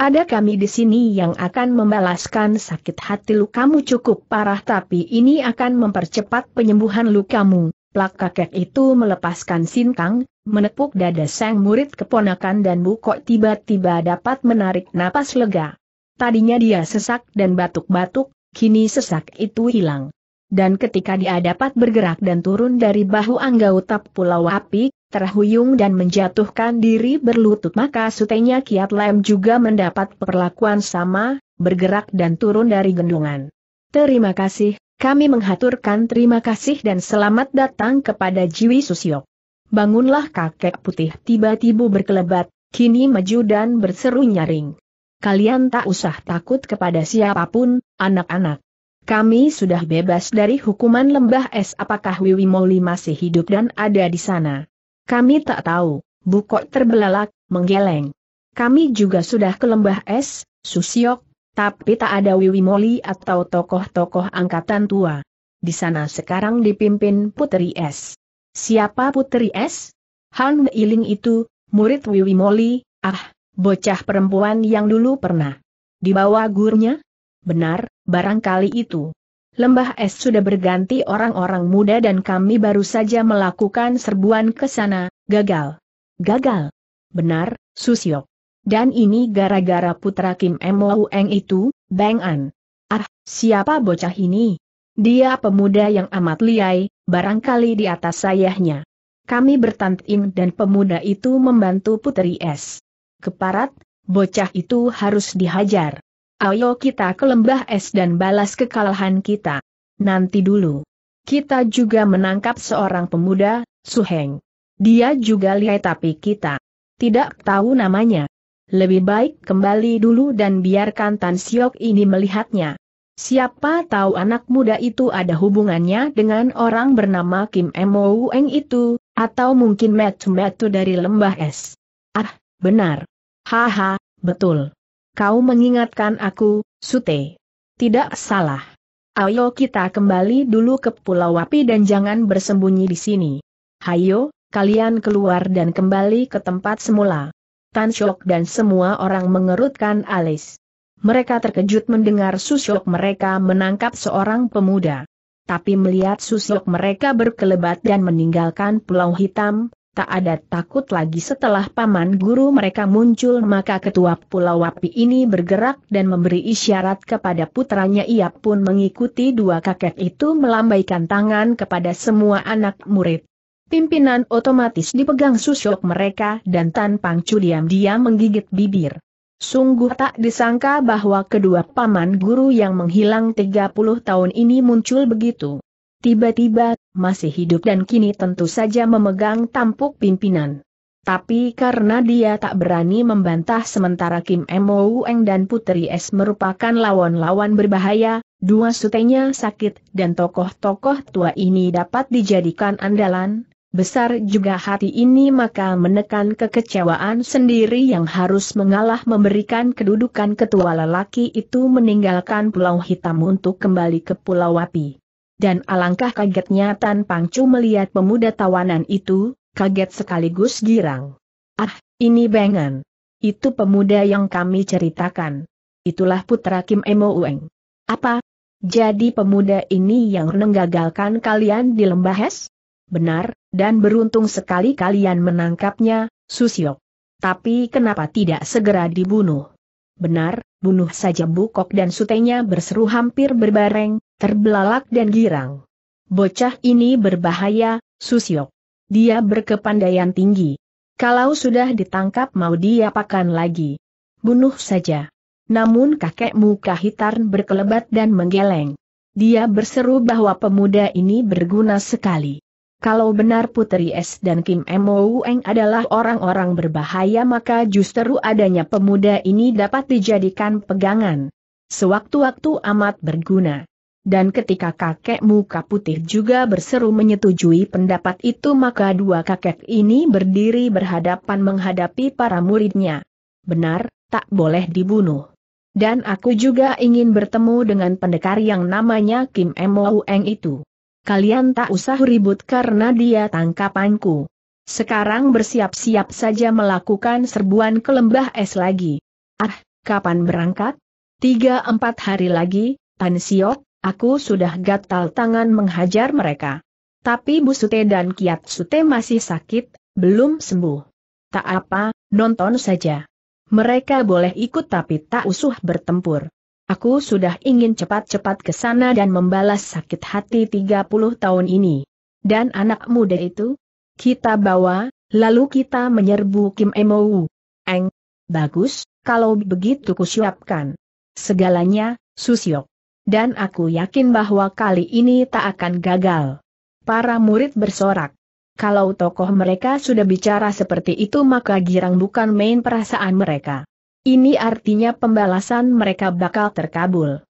Ada kami di sini yang akan membalaskan sakit hati lukamu cukup parah tapi ini akan mempercepat penyembuhan lukamu. Plak kakek itu melepaskan sintang, menepuk dada sang murid keponakan dan Bukok tiba-tiba dapat menarik napas lega. Tadinya dia sesak dan batuk-batuk, kini sesak itu hilang dan ketika dia dapat bergerak dan turun dari bahu angga utap pulau api, terhuyung dan menjatuhkan diri berlutut maka sutenya Kiat Lem juga mendapat perlakuan sama, bergerak dan turun dari gendungan. Terima kasih, kami menghaturkan terima kasih dan selamat datang kepada Jiwi Susyok. Bangunlah kakek putih tiba-tiba berkelebat, kini maju dan berseru nyaring. Kalian tak usah takut kepada siapapun, anak-anak. Kami sudah bebas dari hukuman lembah es apakah Wiwi Moli masih hidup dan ada di sana. Kami tak tahu, Bukok terbelalak, menggeleng. Kami juga sudah ke lembah es, Susiok, tapi tak ada Wiwi Moli atau tokoh-tokoh angkatan tua. Di sana sekarang dipimpin Putri Es. Siapa Putri Es? Han Iling itu, murid Wiwi Moli, ah, bocah perempuan yang dulu pernah. Di bawah gurnya? Benar, barangkali itu. Lembah es sudah berganti orang-orang muda dan kami baru saja melakukan serbuan ke sana, gagal. Gagal. Benar, Susiok. Dan ini gara-gara putra Kim Eng itu, Bang An. Ah, siapa bocah ini? Dia pemuda yang amat liai, barangkali di atas sayahnya. Kami bertanding dan pemuda itu membantu putri es. Keparat, bocah itu harus dihajar. Ayo kita ke lembah es dan balas kekalahan kita. Nanti dulu. Kita juga menangkap seorang pemuda, Suheng. Dia juga lihai tapi kita tidak tahu namanya. Lebih baik kembali dulu dan biarkan Tan Siok ini melihatnya. Siapa tahu anak muda itu ada hubungannya dengan orang bernama Kim Mo Eng itu, atau mungkin metu-metu dari lembah es. Ah, benar. Haha, betul. Kau mengingatkan aku, Sute. Tidak salah. Ayo kita kembali dulu ke Pulau Wapi dan jangan bersembunyi di sini. Hayo, kalian keluar dan kembali ke tempat semula. Tan Shok dan semua orang mengerutkan alis. Mereka terkejut mendengar Susyok mereka menangkap seorang pemuda. Tapi melihat Susyok mereka berkelebat dan meninggalkan Pulau Hitam, tak ada takut lagi setelah paman guru mereka muncul maka ketua Pulau Api ini bergerak dan memberi isyarat kepada putranya ia pun mengikuti dua kakek itu melambaikan tangan kepada semua anak murid. Pimpinan otomatis dipegang susuk mereka dan Tan Pangcu diam-diam menggigit bibir. Sungguh tak disangka bahwa kedua paman guru yang menghilang 30 tahun ini muncul begitu Tiba-tiba, masih hidup dan kini tentu saja memegang tampuk pimpinan. Tapi karena dia tak berani membantah sementara Kim Mo Eng dan Putri S merupakan lawan-lawan berbahaya, dua sutenya sakit dan tokoh-tokoh tua ini dapat dijadikan andalan, besar juga hati ini maka menekan kekecewaan sendiri yang harus mengalah memberikan kedudukan ketua lelaki itu meninggalkan pulau hitam untuk kembali ke pulau Wapi dan alangkah kagetnya Tan Pangcu melihat pemuda tawanan itu, kaget sekaligus girang. Ah, ini Bengan. Itu pemuda yang kami ceritakan. Itulah putra Kim Emo Ueng. Apa? Jadi pemuda ini yang menggagalkan kalian di lembah es? Benar, dan beruntung sekali kalian menangkapnya, Susiok. Tapi kenapa tidak segera dibunuh? Benar, bunuh saja Bukok dan sutenya berseru hampir berbareng, terbelalak dan girang. Bocah ini berbahaya, Susyok. Dia berkepandaian tinggi. Kalau sudah ditangkap mau diapakan lagi? Bunuh saja. Namun kakek muka hitam berkelebat dan menggeleng. Dia berseru bahwa pemuda ini berguna sekali. Kalau benar Putri S dan Kim Moueng adalah orang-orang berbahaya maka justru adanya pemuda ini dapat dijadikan pegangan. Sewaktu-waktu amat berguna dan ketika kakek muka putih juga berseru menyetujui pendapat itu maka dua kakek ini berdiri berhadapan menghadapi para muridnya. Benar, tak boleh dibunuh. Dan aku juga ingin bertemu dengan pendekar yang namanya Kim Eng itu. Kalian tak usah ribut karena dia tangkapanku. Sekarang bersiap-siap saja melakukan serbuan ke lembah es lagi. Ah, kapan berangkat? Tiga empat hari lagi, Tan Siok, Aku sudah gatal tangan menghajar mereka. Tapi Busute dan kiat Sute masih sakit, belum sembuh. Tak apa, nonton saja. Mereka boleh ikut tapi tak usuh bertempur. Aku sudah ingin cepat-cepat ke sana dan membalas sakit hati 30 tahun ini. Dan anak muda itu? Kita bawa, lalu kita menyerbu Kim Emou. Eng. Bagus, kalau begitu kusiapkan. Segalanya, Susiok dan aku yakin bahwa kali ini tak akan gagal. Para murid bersorak. Kalau tokoh mereka sudah bicara seperti itu maka girang bukan main perasaan mereka. Ini artinya pembalasan mereka bakal terkabul.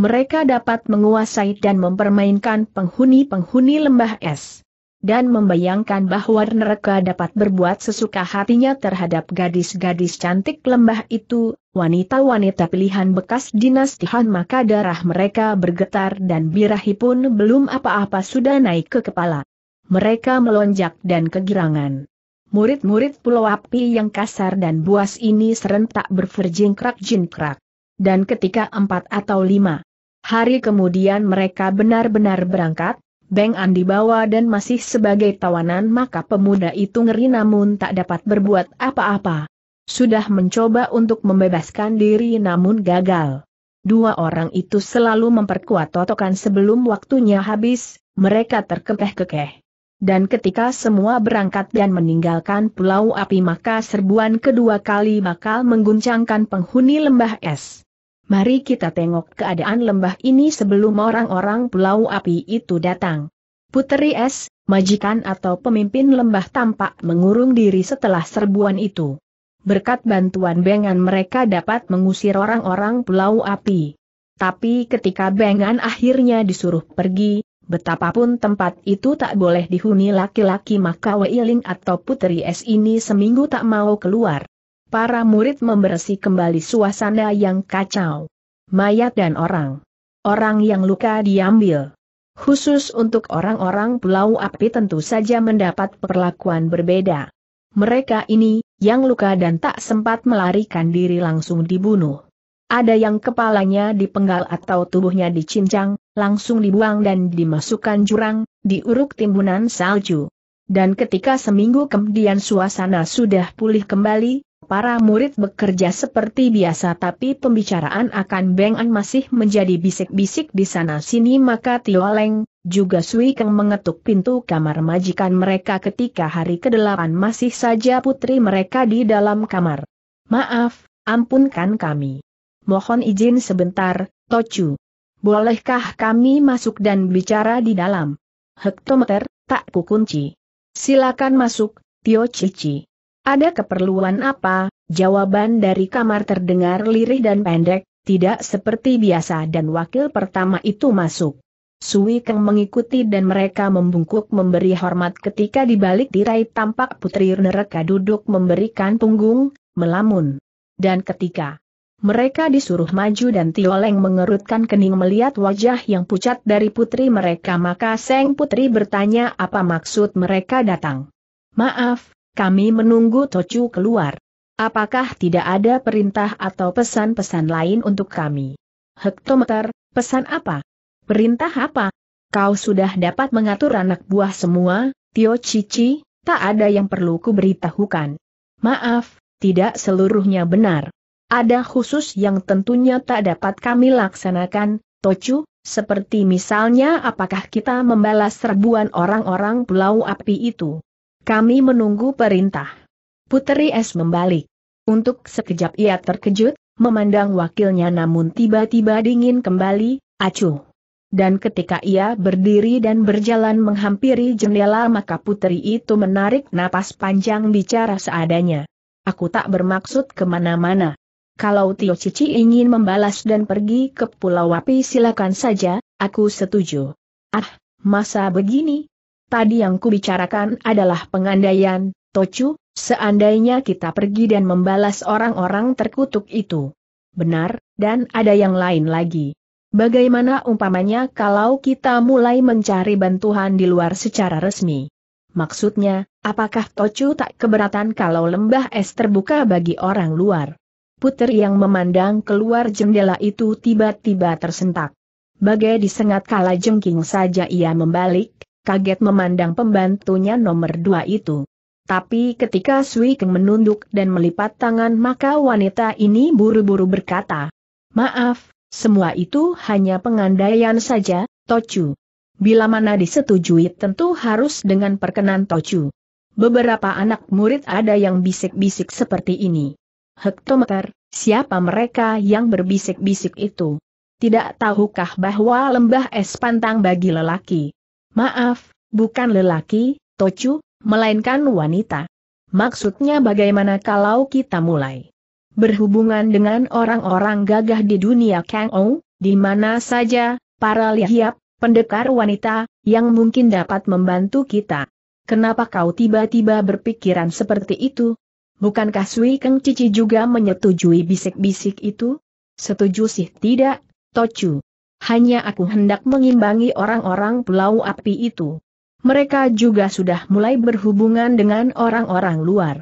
Mereka dapat menguasai dan mempermainkan penghuni-penghuni lembah es dan membayangkan bahwa neraka dapat berbuat sesuka hatinya terhadap gadis-gadis cantik lembah itu, wanita-wanita pilihan bekas dinasti Han maka darah mereka bergetar dan birahi pun belum apa-apa sudah naik ke kepala. Mereka melonjak dan kegirangan. Murid-murid pulau api yang kasar dan buas ini serentak jin jingkrak Dan ketika empat atau lima hari kemudian mereka benar-benar berangkat, Beng An dibawa dan masih sebagai tawanan maka pemuda itu ngeri namun tak dapat berbuat apa-apa. Sudah mencoba untuk membebaskan diri namun gagal. Dua orang itu selalu memperkuat totokan sebelum waktunya habis, mereka terkekeh-kekeh. Dan ketika semua berangkat dan meninggalkan pulau api maka serbuan kedua kali bakal mengguncangkan penghuni lembah es. Mari kita tengok keadaan lembah ini sebelum orang-orang pulau api itu datang. Puteri S, majikan atau pemimpin lembah tampak mengurung diri setelah serbuan itu. Berkat bantuan Bengan mereka dapat mengusir orang-orang pulau api. Tapi ketika Bengan akhirnya disuruh pergi, Betapapun tempat itu tak boleh dihuni laki-laki maka Wailing atau Puteri S ini seminggu tak mau keluar para murid membersih kembali suasana yang kacau. Mayat dan orang. Orang yang luka diambil. Khusus untuk orang-orang Pulau Api tentu saja mendapat perlakuan berbeda. Mereka ini, yang luka dan tak sempat melarikan diri langsung dibunuh. Ada yang kepalanya dipenggal atau tubuhnya dicincang, langsung dibuang dan dimasukkan jurang, diuruk timbunan salju. Dan ketika seminggu kemudian suasana sudah pulih kembali, Para murid bekerja seperti biasa tapi pembicaraan akan Beng masih menjadi bisik-bisik di sana-sini maka Tio Leng, juga Sui Keng mengetuk pintu kamar majikan mereka ketika hari ke-8 masih saja putri mereka di dalam kamar. Maaf, ampunkan kami. Mohon izin sebentar, Tocu. Bolehkah kami masuk dan bicara di dalam? Hektometer, tak kukunci. Silakan masuk, Tio Cici. Ada keperluan apa? Jawaban dari kamar terdengar lirih dan pendek, tidak seperti biasa dan wakil pertama itu masuk. Sui Kang mengikuti dan mereka membungkuk memberi hormat ketika dibalik tirai tampak Putri neraka duduk memberikan punggung, melamun. Dan ketika mereka disuruh maju dan Tioleng mengerutkan kening melihat wajah yang pucat dari putri mereka maka Seng Putri bertanya apa maksud mereka datang. Maaf, kami menunggu Tocu keluar. Apakah tidak ada perintah atau pesan-pesan lain untuk kami? Hektometer, pesan apa? Perintah apa? Kau sudah dapat mengatur anak buah semua, Tio Cici, tak ada yang perlu kuberitahukan. Maaf, tidak seluruhnya benar. Ada khusus yang tentunya tak dapat kami laksanakan, Tocu, seperti misalnya apakah kita membalas serbuan orang-orang pulau api itu. Kami menunggu perintah. Puteri Es membalik. Untuk sekejap ia terkejut, memandang wakilnya namun tiba-tiba dingin kembali, acuh. Dan ketika ia berdiri dan berjalan menghampiri jendela maka puteri itu menarik napas panjang bicara seadanya. Aku tak bermaksud kemana-mana. Kalau Tio Cici ingin membalas dan pergi ke Pulau Wapi silakan saja, aku setuju. Ah, masa begini, Tadi yang kubicarakan adalah pengandaian, Tocu, seandainya kita pergi dan membalas orang-orang terkutuk itu. Benar, dan ada yang lain lagi. Bagaimana umpamanya kalau kita mulai mencari bantuan di luar secara resmi? Maksudnya, apakah Tocu tak keberatan kalau lembah es terbuka bagi orang luar? Putri yang memandang keluar jendela itu tiba-tiba tersentak. Bagai disengat kala jengking saja ia membalik, kaget memandang pembantunya nomor dua itu. Tapi ketika Sui Keng menunduk dan melipat tangan maka wanita ini buru-buru berkata, Maaf, semua itu hanya pengandaian saja, Tochu. Bila mana disetujui tentu harus dengan perkenan Tochu. Beberapa anak murid ada yang bisik-bisik seperti ini. Hektometer, siapa mereka yang berbisik-bisik itu? Tidak tahukah bahwa lembah es pantang bagi lelaki? Maaf, bukan lelaki, Tocu, melainkan wanita. Maksudnya bagaimana kalau kita mulai berhubungan dengan orang-orang gagah di dunia Kang Ou, di mana saja, para lihiap, pendekar wanita, yang mungkin dapat membantu kita. Kenapa kau tiba-tiba berpikiran seperti itu? Bukankah Sui Keng Cici juga menyetujui bisik-bisik itu? Setuju sih tidak, Tocu hanya aku hendak mengimbangi orang-orang pulau api itu. Mereka juga sudah mulai berhubungan dengan orang-orang luar.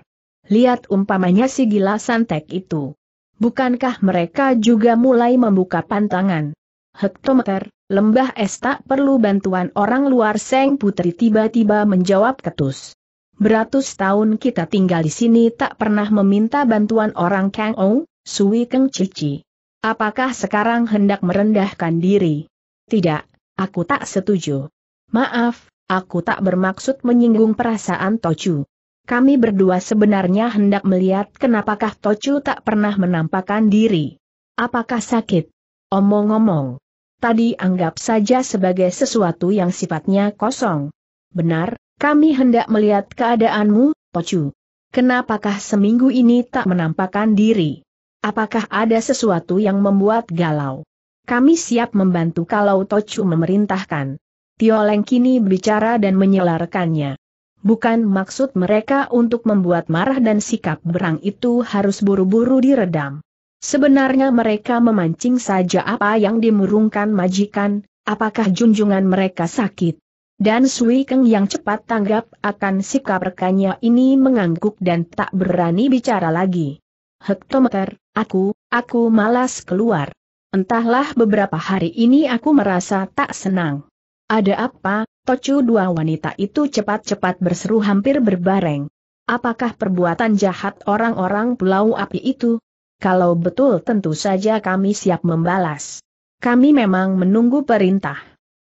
Lihat umpamanya si gila santek itu. Bukankah mereka juga mulai membuka pantangan? Hektometer, lembah es tak perlu bantuan orang luar Seng Putri tiba-tiba menjawab ketus. Beratus tahun kita tinggal di sini tak pernah meminta bantuan orang Kang Ou, Sui Keng Cici. Apakah sekarang hendak merendahkan diri? Tidak, aku tak setuju. Maaf, aku tak bermaksud menyinggung perasaan Tochu. Kami berdua sebenarnya hendak melihat kenapakah Tochu tak pernah menampakkan diri. Apakah sakit? Omong-omong. Tadi anggap saja sebagai sesuatu yang sifatnya kosong. Benar, kami hendak melihat keadaanmu, Tochu. Kenapakah seminggu ini tak menampakkan diri? Apakah ada sesuatu yang membuat galau? Kami siap membantu kalau Tochu memerintahkan. Tio Leng kini bicara dan menyelarkannya. Bukan maksud mereka untuk membuat marah dan sikap berang itu harus buru-buru diredam. Sebenarnya mereka memancing saja apa yang dimurungkan majikan, apakah junjungan mereka sakit. Dan Sui Keng yang cepat tanggap akan sikap rekannya ini mengangguk dan tak berani bicara lagi. Hektometer, Aku, aku malas keluar. Entahlah beberapa hari ini aku merasa tak senang. Ada apa, Tocu dua wanita itu cepat-cepat berseru hampir berbareng. Apakah perbuatan jahat orang-orang pulau api itu? Kalau betul tentu saja kami siap membalas. Kami memang menunggu perintah.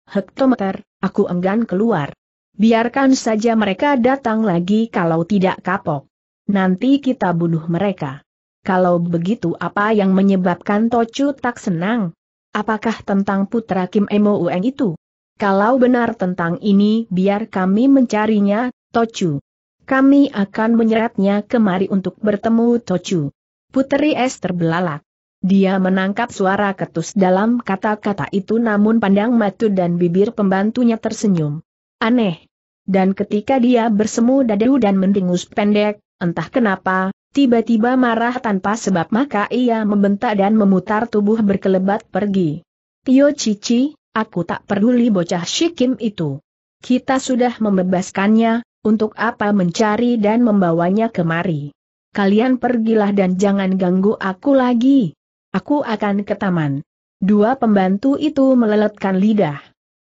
Hektometer, aku enggan keluar. Biarkan saja mereka datang lagi kalau tidak kapok. Nanti kita bunuh mereka. Kalau begitu apa yang menyebabkan Tochu tak senang? Apakah tentang putra Kim Emo Ueng itu? Kalau benar tentang ini biar kami mencarinya, Tochu. Kami akan menyeretnya kemari untuk bertemu Tochu. Putri Es terbelalak. Dia menangkap suara ketus dalam kata-kata itu namun pandang matu dan bibir pembantunya tersenyum. Aneh. Dan ketika dia bersemu dadu dan mendingus pendek, entah kenapa, Tiba-tiba marah tanpa sebab maka ia membentak dan memutar tubuh berkelebat pergi. Tio Cici, aku tak peduli bocah Shikim itu. Kita sudah membebaskannya, untuk apa mencari dan membawanya kemari. Kalian pergilah dan jangan ganggu aku lagi. Aku akan ke taman. Dua pembantu itu meleletkan lidah.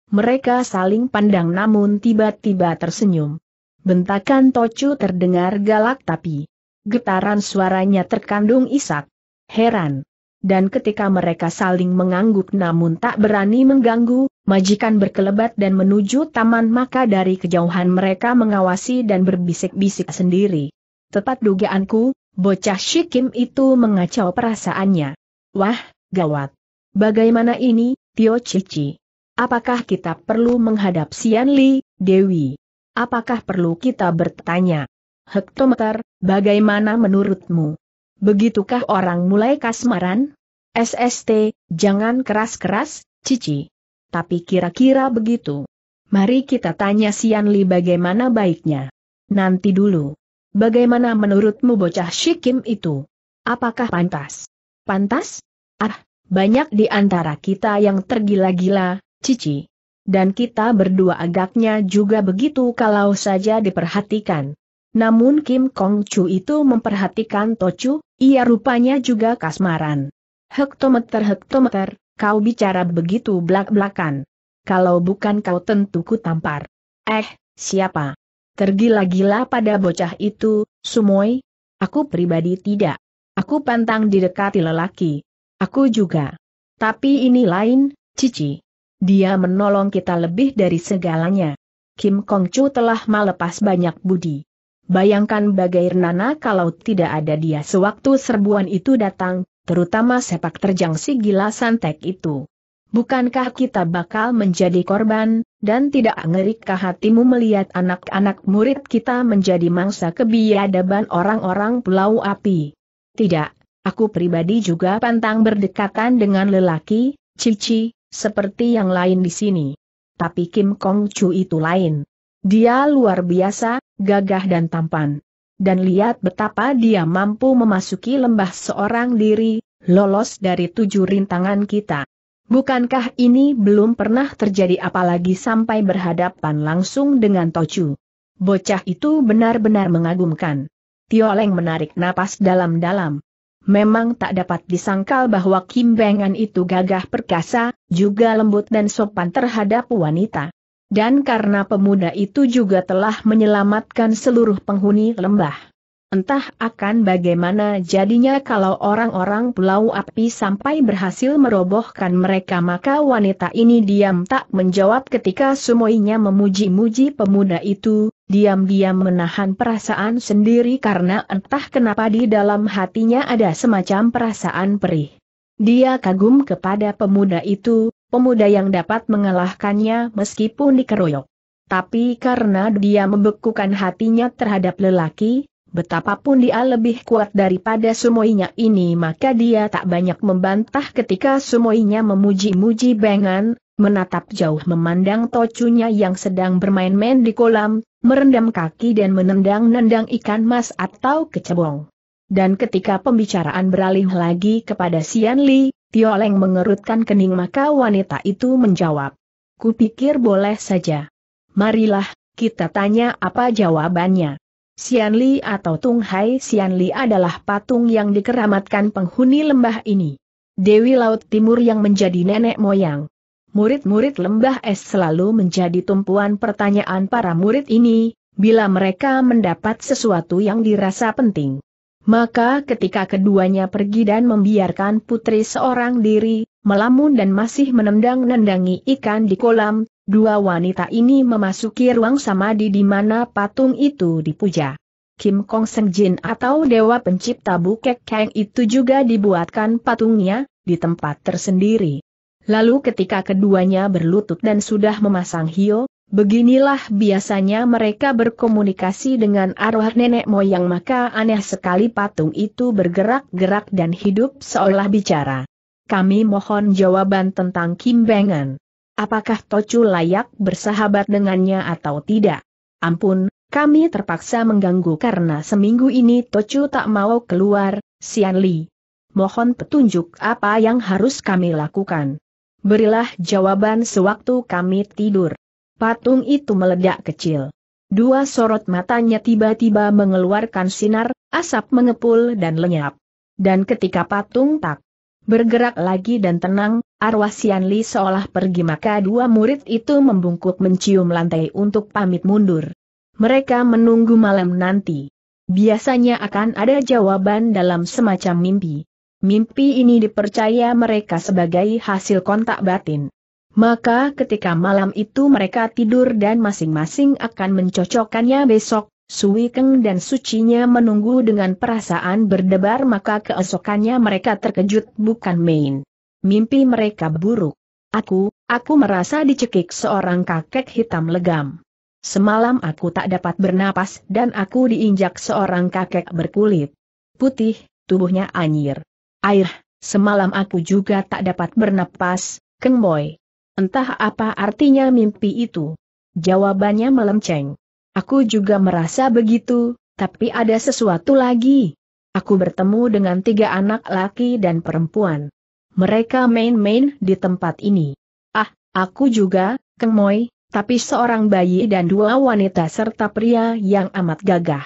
Mereka saling pandang namun tiba-tiba tersenyum. Bentakan Tocu terdengar galak tapi Getaran suaranya terkandung isak. Heran. Dan ketika mereka saling mengangguk namun tak berani mengganggu, majikan berkelebat dan menuju taman maka dari kejauhan mereka mengawasi dan berbisik-bisik sendiri. Tepat dugaanku, bocah Shikim itu mengacau perasaannya. Wah, gawat. Bagaimana ini, Tio Cici? Apakah kita perlu menghadap Sian Li, Dewi? Apakah perlu kita bertanya? hektometer, bagaimana menurutmu? Begitukah orang mulai kasmaran? SST, jangan keras-keras, Cici. Tapi kira-kira begitu. Mari kita tanya Sian Li bagaimana baiknya. Nanti dulu. Bagaimana menurutmu bocah Shikim itu? Apakah pantas? Pantas? Ah, banyak di antara kita yang tergila-gila, Cici. Dan kita berdua agaknya juga begitu kalau saja diperhatikan. Namun Kim Kong Chu itu memperhatikan Tochu, ia rupanya juga kasmaran. Hektometer-hektometer, kau bicara begitu blak-blakan. Kalau bukan kau tentu ku tampar. Eh, siapa? Tergila-gila pada bocah itu, Sumoy? Aku pribadi tidak. Aku pantang didekati lelaki. Aku juga. Tapi ini lain, Cici. Dia menolong kita lebih dari segalanya. Kim Kong Chu telah melepas banyak budi. Bayangkan bagai Renana kalau tidak ada dia sewaktu serbuan itu datang, terutama sepak terjang si gila santek itu. Bukankah kita bakal menjadi korban, dan tidak ngerikah hatimu melihat anak-anak murid kita menjadi mangsa kebiadaban orang-orang pulau api? Tidak, aku pribadi juga pantang berdekatan dengan lelaki, cici, seperti yang lain di sini. Tapi Kim Kong Chu itu lain. Dia luar biasa, gagah dan tampan. Dan lihat betapa dia mampu memasuki lembah seorang diri, lolos dari tujuh rintangan kita. Bukankah ini belum pernah terjadi apalagi sampai berhadapan langsung dengan Tochu? Bocah itu benar-benar mengagumkan. Tioleng menarik napas dalam-dalam. Memang tak dapat disangkal bahwa Kim Bengan itu gagah perkasa, juga lembut dan sopan terhadap wanita dan karena pemuda itu juga telah menyelamatkan seluruh penghuni lembah. Entah akan bagaimana jadinya kalau orang-orang Pulau Api sampai berhasil merobohkan mereka maka wanita ini diam tak menjawab ketika semuanya memuji-muji pemuda itu, diam-diam menahan perasaan sendiri karena entah kenapa di dalam hatinya ada semacam perasaan perih. Dia kagum kepada pemuda itu, pemuda yang dapat mengalahkannya meskipun dikeroyok. Tapi karena dia membekukan hatinya terhadap lelaki, betapapun dia lebih kuat daripada sumoinya ini maka dia tak banyak membantah ketika sumoinya memuji-muji bengan, menatap jauh memandang tocunya yang sedang bermain-main di kolam, merendam kaki dan menendang-nendang ikan mas atau kecebong. Dan ketika pembicaraan beralih lagi kepada Sian Li, Tioleng mengerutkan kening maka wanita itu menjawab. Kupikir boleh saja. Marilah, kita tanya apa jawabannya. Xianli atau Tung Hai Xianli adalah patung yang dikeramatkan penghuni lembah ini. Dewi Laut Timur yang menjadi nenek moyang. Murid-murid lembah es selalu menjadi tumpuan pertanyaan para murid ini, bila mereka mendapat sesuatu yang dirasa penting. Maka ketika keduanya pergi dan membiarkan putri seorang diri, melamun dan masih menendang-nendangi ikan di kolam, dua wanita ini memasuki ruang samadi di mana patung itu dipuja. Kim Kong Seng Jin atau Dewa Pencipta Bukek Kang itu juga dibuatkan patungnya, di tempat tersendiri. Lalu ketika keduanya berlutut dan sudah memasang hio, Beginilah biasanya mereka berkomunikasi dengan arwah nenek moyang maka aneh sekali patung itu bergerak-gerak dan hidup seolah bicara. Kami mohon jawaban tentang Kim Bengan. Apakah Tocu layak bersahabat dengannya atau tidak? Ampun, kami terpaksa mengganggu karena seminggu ini Tocu tak mau keluar, Sian Li. Mohon petunjuk apa yang harus kami lakukan. Berilah jawaban sewaktu kami tidur patung itu meledak kecil. Dua sorot matanya tiba-tiba mengeluarkan sinar, asap mengepul dan lenyap. Dan ketika patung tak bergerak lagi dan tenang, arwah Sian Li seolah pergi maka dua murid itu membungkuk mencium lantai untuk pamit mundur. Mereka menunggu malam nanti. Biasanya akan ada jawaban dalam semacam mimpi. Mimpi ini dipercaya mereka sebagai hasil kontak batin. Maka ketika malam itu mereka tidur dan masing-masing akan mencocokkannya besok, Sui Keng dan Sucinya menunggu dengan perasaan berdebar maka keesokannya mereka terkejut bukan main. Mimpi mereka buruk. Aku, aku merasa dicekik seorang kakek hitam legam. Semalam aku tak dapat bernapas dan aku diinjak seorang kakek berkulit putih, tubuhnya anyir. Air, semalam aku juga tak dapat bernapas, Keng Boy. Entah apa artinya mimpi itu. Jawabannya melenceng. Aku juga merasa begitu, tapi ada sesuatu lagi. Aku bertemu dengan tiga anak laki dan perempuan. Mereka main-main di tempat ini. Ah, aku juga, Keng tapi seorang bayi dan dua wanita serta pria yang amat gagah.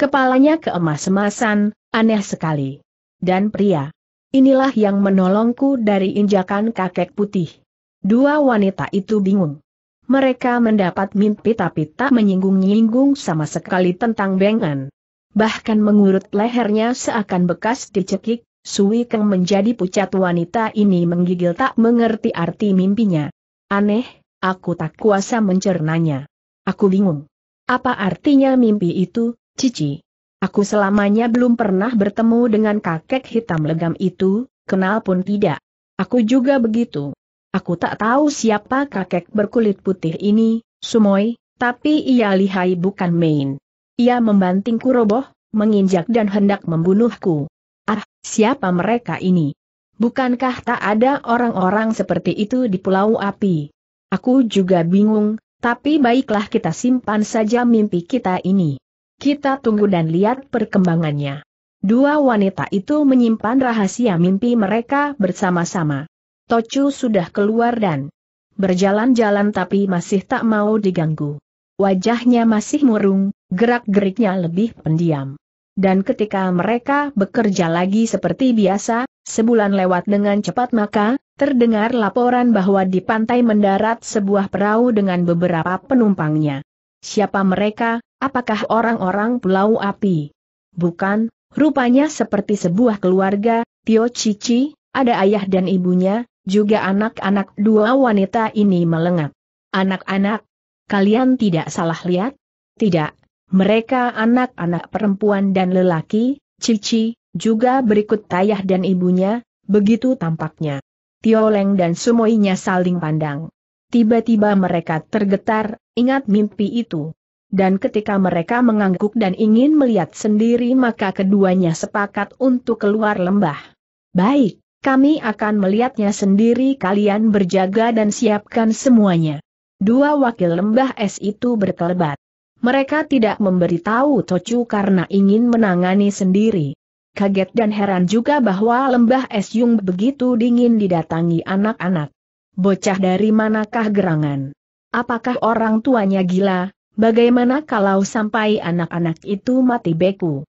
Kepalanya keemas-emasan, aneh sekali. Dan pria. Inilah yang menolongku dari injakan kakek putih. Dua wanita itu bingung. Mereka mendapat mimpi tapi tak menyinggung-nyinggung sama sekali tentang Bengan. Bahkan mengurut lehernya seakan bekas dicekik, Sui Keng menjadi pucat wanita ini menggigil tak mengerti arti mimpinya. Aneh, aku tak kuasa mencernanya. Aku bingung. Apa artinya mimpi itu, Cici? Aku selamanya belum pernah bertemu dengan kakek hitam legam itu, kenal pun tidak. Aku juga begitu. Aku tak tahu siapa kakek berkulit putih ini, Sumoy, tapi ia lihai bukan main. Ia membantingku roboh, menginjak dan hendak membunuhku. Ah, siapa mereka ini? Bukankah tak ada orang-orang seperti itu di Pulau Api? Aku juga bingung, tapi baiklah kita simpan saja mimpi kita ini. Kita tunggu dan lihat perkembangannya. Dua wanita itu menyimpan rahasia mimpi mereka bersama-sama. Tocu sudah keluar dan berjalan-jalan tapi masih tak mau diganggu. Wajahnya masih murung, gerak-geriknya lebih pendiam. Dan ketika mereka bekerja lagi seperti biasa, sebulan lewat dengan cepat maka, terdengar laporan bahwa di pantai mendarat sebuah perahu dengan beberapa penumpangnya. Siapa mereka, apakah orang-orang Pulau Api? Bukan, rupanya seperti sebuah keluarga, Tio Cici, ada ayah dan ibunya, juga anak-anak dua wanita ini melengak. Anak-anak, kalian tidak salah lihat? Tidak, mereka anak-anak perempuan dan lelaki, Cici, juga berikut tayah dan ibunya, begitu tampaknya. Tioleng dan Sumoinya saling pandang. Tiba-tiba mereka tergetar, ingat mimpi itu. Dan ketika mereka mengangguk dan ingin melihat sendiri maka keduanya sepakat untuk keluar lembah. Baik, kami akan melihatnya sendiri kalian berjaga dan siapkan semuanya. Dua wakil lembah es itu berkelebat. Mereka tidak memberitahu Tocu karena ingin menangani sendiri. Kaget dan heran juga bahwa lembah es Yung begitu dingin didatangi anak-anak. Bocah dari manakah gerangan? Apakah orang tuanya gila? Bagaimana kalau sampai anak-anak itu mati beku?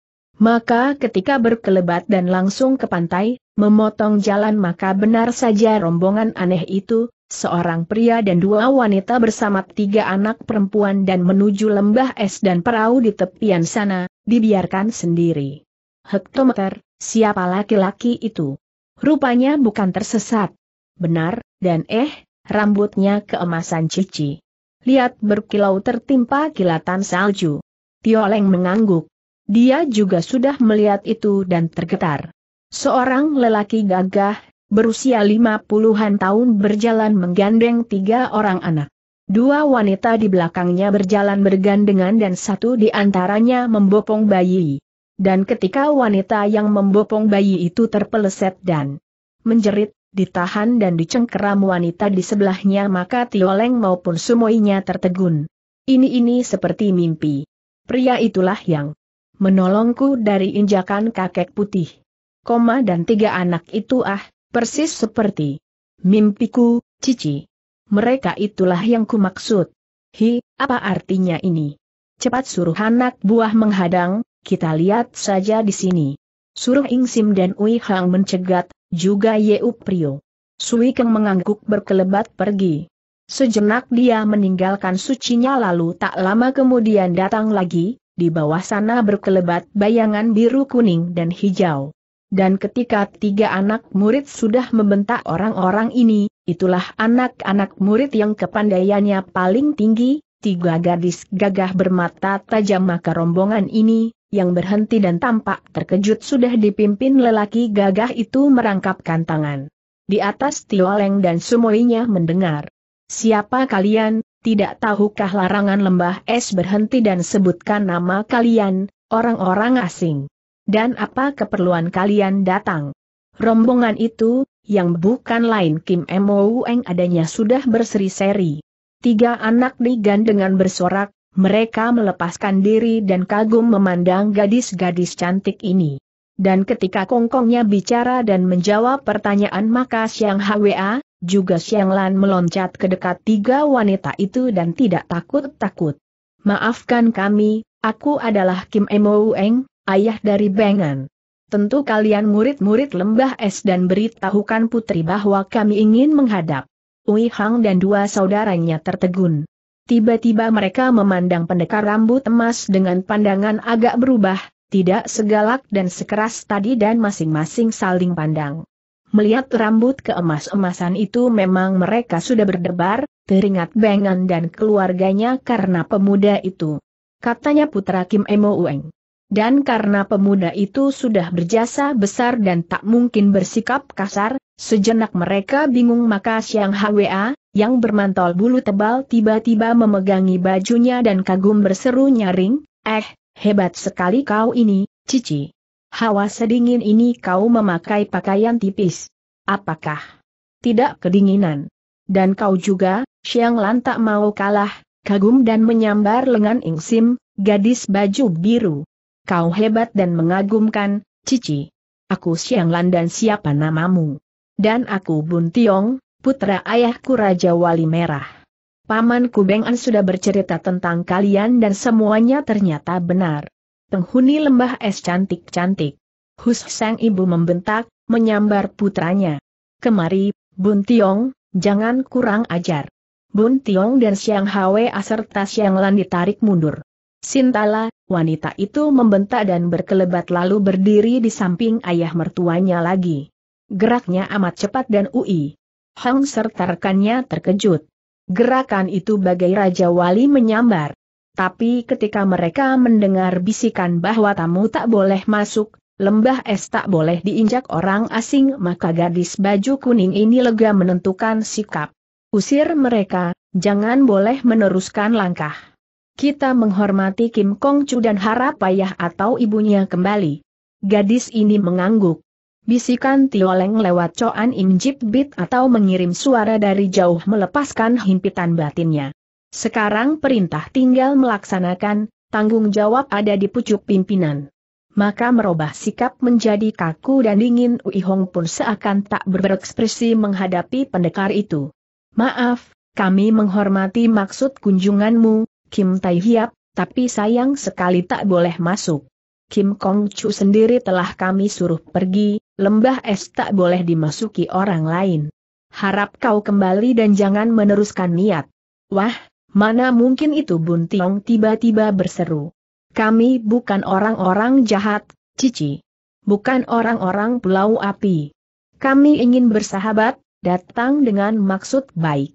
Maka ketika berkelebat dan langsung ke pantai, memotong jalan maka benar saja rombongan aneh itu, seorang pria dan dua wanita bersama tiga anak perempuan dan menuju lembah es dan perahu di tepian sana, dibiarkan sendiri. Hektometer, siapa laki-laki itu? Rupanya bukan tersesat. Benar, dan eh, rambutnya keemasan cici. Lihat berkilau tertimpa kilatan salju. Tioleng mengangguk. Dia juga sudah melihat itu dan tergetar. Seorang lelaki gagah, berusia lima puluhan tahun berjalan menggandeng tiga orang anak. Dua wanita di belakangnya berjalan bergandengan dan satu di antaranya membopong bayi. Dan ketika wanita yang membopong bayi itu terpeleset dan menjerit, ditahan dan dicengkeram wanita di sebelahnya maka Tioleng maupun Sumoinya tertegun. Ini-ini seperti mimpi. Pria itulah yang menolongku dari injakan kakek putih. Koma dan tiga anak itu ah, persis seperti mimpiku, Cici. Mereka itulah yang kumaksud. Hi, apa artinya ini? Cepat suruh anak buah menghadang, kita lihat saja di sini. Suruh Sim dan Ui Hang mencegat, juga Yeu Prio. Sui Keng mengangguk berkelebat pergi. Sejenak dia meninggalkan sucinya lalu tak lama kemudian datang lagi, di bawah sana berkelebat bayangan biru kuning dan hijau. Dan ketika tiga anak murid sudah membentak orang-orang ini, itulah anak-anak murid yang kepandaiannya paling tinggi, tiga gadis gagah bermata tajam maka rombongan ini, yang berhenti dan tampak terkejut sudah dipimpin lelaki gagah itu merangkapkan tangan. Di atas Tioleng dan semuanya mendengar. Siapa kalian, tidak tahukah larangan lembah es berhenti dan sebutkan nama kalian, orang-orang asing? Dan apa keperluan kalian datang? Rombongan itu, yang bukan lain Kim Moueng adanya sudah berseri-seri. Tiga anak digan dengan bersorak, mereka melepaskan diri dan kagum memandang gadis-gadis cantik ini. Dan ketika kongkongnya bicara dan menjawab pertanyaan maka Siang Hwa, juga Xiang Lan meloncat ke dekat tiga wanita itu dan tidak takut-takut. Maafkan kami, aku adalah Kim Emo Eng, ayah dari Bengan. Tentu kalian murid-murid lembah es dan beritahukan putri bahwa kami ingin menghadap. Ui Hang dan dua saudaranya tertegun. Tiba-tiba mereka memandang pendekar rambut emas dengan pandangan agak berubah, tidak segalak dan sekeras tadi dan masing-masing saling pandang. Melihat rambut keemas-emasan itu memang mereka sudah berdebar, teringat Bengan dan keluarganya karena pemuda itu. Katanya putra Kim Emo Ueng. Dan karena pemuda itu sudah berjasa besar dan tak mungkin bersikap kasar, sejenak mereka bingung maka Siang HWA, yang bermantol bulu tebal tiba-tiba memegangi bajunya dan kagum berseru nyaring, eh, hebat sekali kau ini, Cici. Hawa sedingin ini kau memakai pakaian tipis. Apakah tidak kedinginan? Dan kau juga, Xiang Lan tak mau kalah, kagum dan menyambar lengan Ing Sim, gadis baju biru. Kau hebat dan mengagumkan, Cici. Aku Xiang Lan dan siapa namamu? Dan aku Bun Tiong, putra ayahku Raja Wali Merah. Paman Kubengan sudah bercerita tentang kalian dan semuanya ternyata benar penghuni lembah es cantik-cantik. Hus sang ibu membentak, menyambar putranya. Kemari, Bun Tiong, jangan kurang ajar. Bun Tiong dan Siang Hwe serta Siang Lan ditarik mundur. Sintala, wanita itu membentak dan berkelebat lalu berdiri di samping ayah mertuanya lagi. Geraknya amat cepat dan ui. Hang serta rekannya terkejut. Gerakan itu bagai Raja Wali menyambar. Tapi ketika mereka mendengar bisikan bahwa tamu tak boleh masuk, lembah es tak boleh diinjak orang asing maka gadis baju kuning ini lega menentukan sikap. Usir mereka, jangan boleh meneruskan langkah. Kita menghormati Kim Kong Chu dan harap ayah atau ibunya kembali. Gadis ini mengangguk. Bisikan Tioleng lewat Coan Im Bit atau mengirim suara dari jauh melepaskan himpitan batinnya. Sekarang perintah tinggal melaksanakan, tanggung jawab ada di pucuk pimpinan. Maka merubah sikap menjadi kaku dan dingin Ui Hong pun seakan tak berekspresi menghadapi pendekar itu. Maaf, kami menghormati maksud kunjunganmu, Kim Tai Hiap, tapi sayang sekali tak boleh masuk. Kim Kong Chu sendiri telah kami suruh pergi, lembah es tak boleh dimasuki orang lain. Harap kau kembali dan jangan meneruskan niat. Wah, Mana mungkin itu Bun Tiong tiba-tiba berseru. Kami bukan orang-orang jahat, Cici. Bukan orang-orang pulau api. Kami ingin bersahabat, datang dengan maksud baik.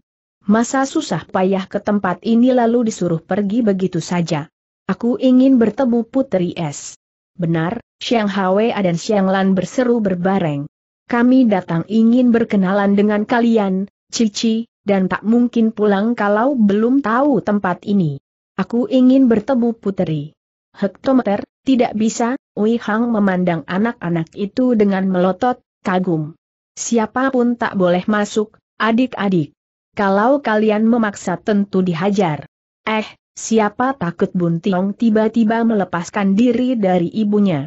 Masa susah payah ke tempat ini lalu disuruh pergi begitu saja. Aku ingin bertemu Putri S. Benar, Xiang Hwa dan Xiang Lan berseru berbareng. Kami datang ingin berkenalan dengan kalian, Cici, dan tak mungkin pulang kalau belum tahu tempat ini. Aku ingin bertemu puteri. Hektometer, tidak bisa, Wei Hang memandang anak-anak itu dengan melotot, kagum. Siapapun tak boleh masuk, adik-adik. Kalau kalian memaksa tentu dihajar. Eh, siapa takut Bun Tiong tiba-tiba melepaskan diri dari ibunya.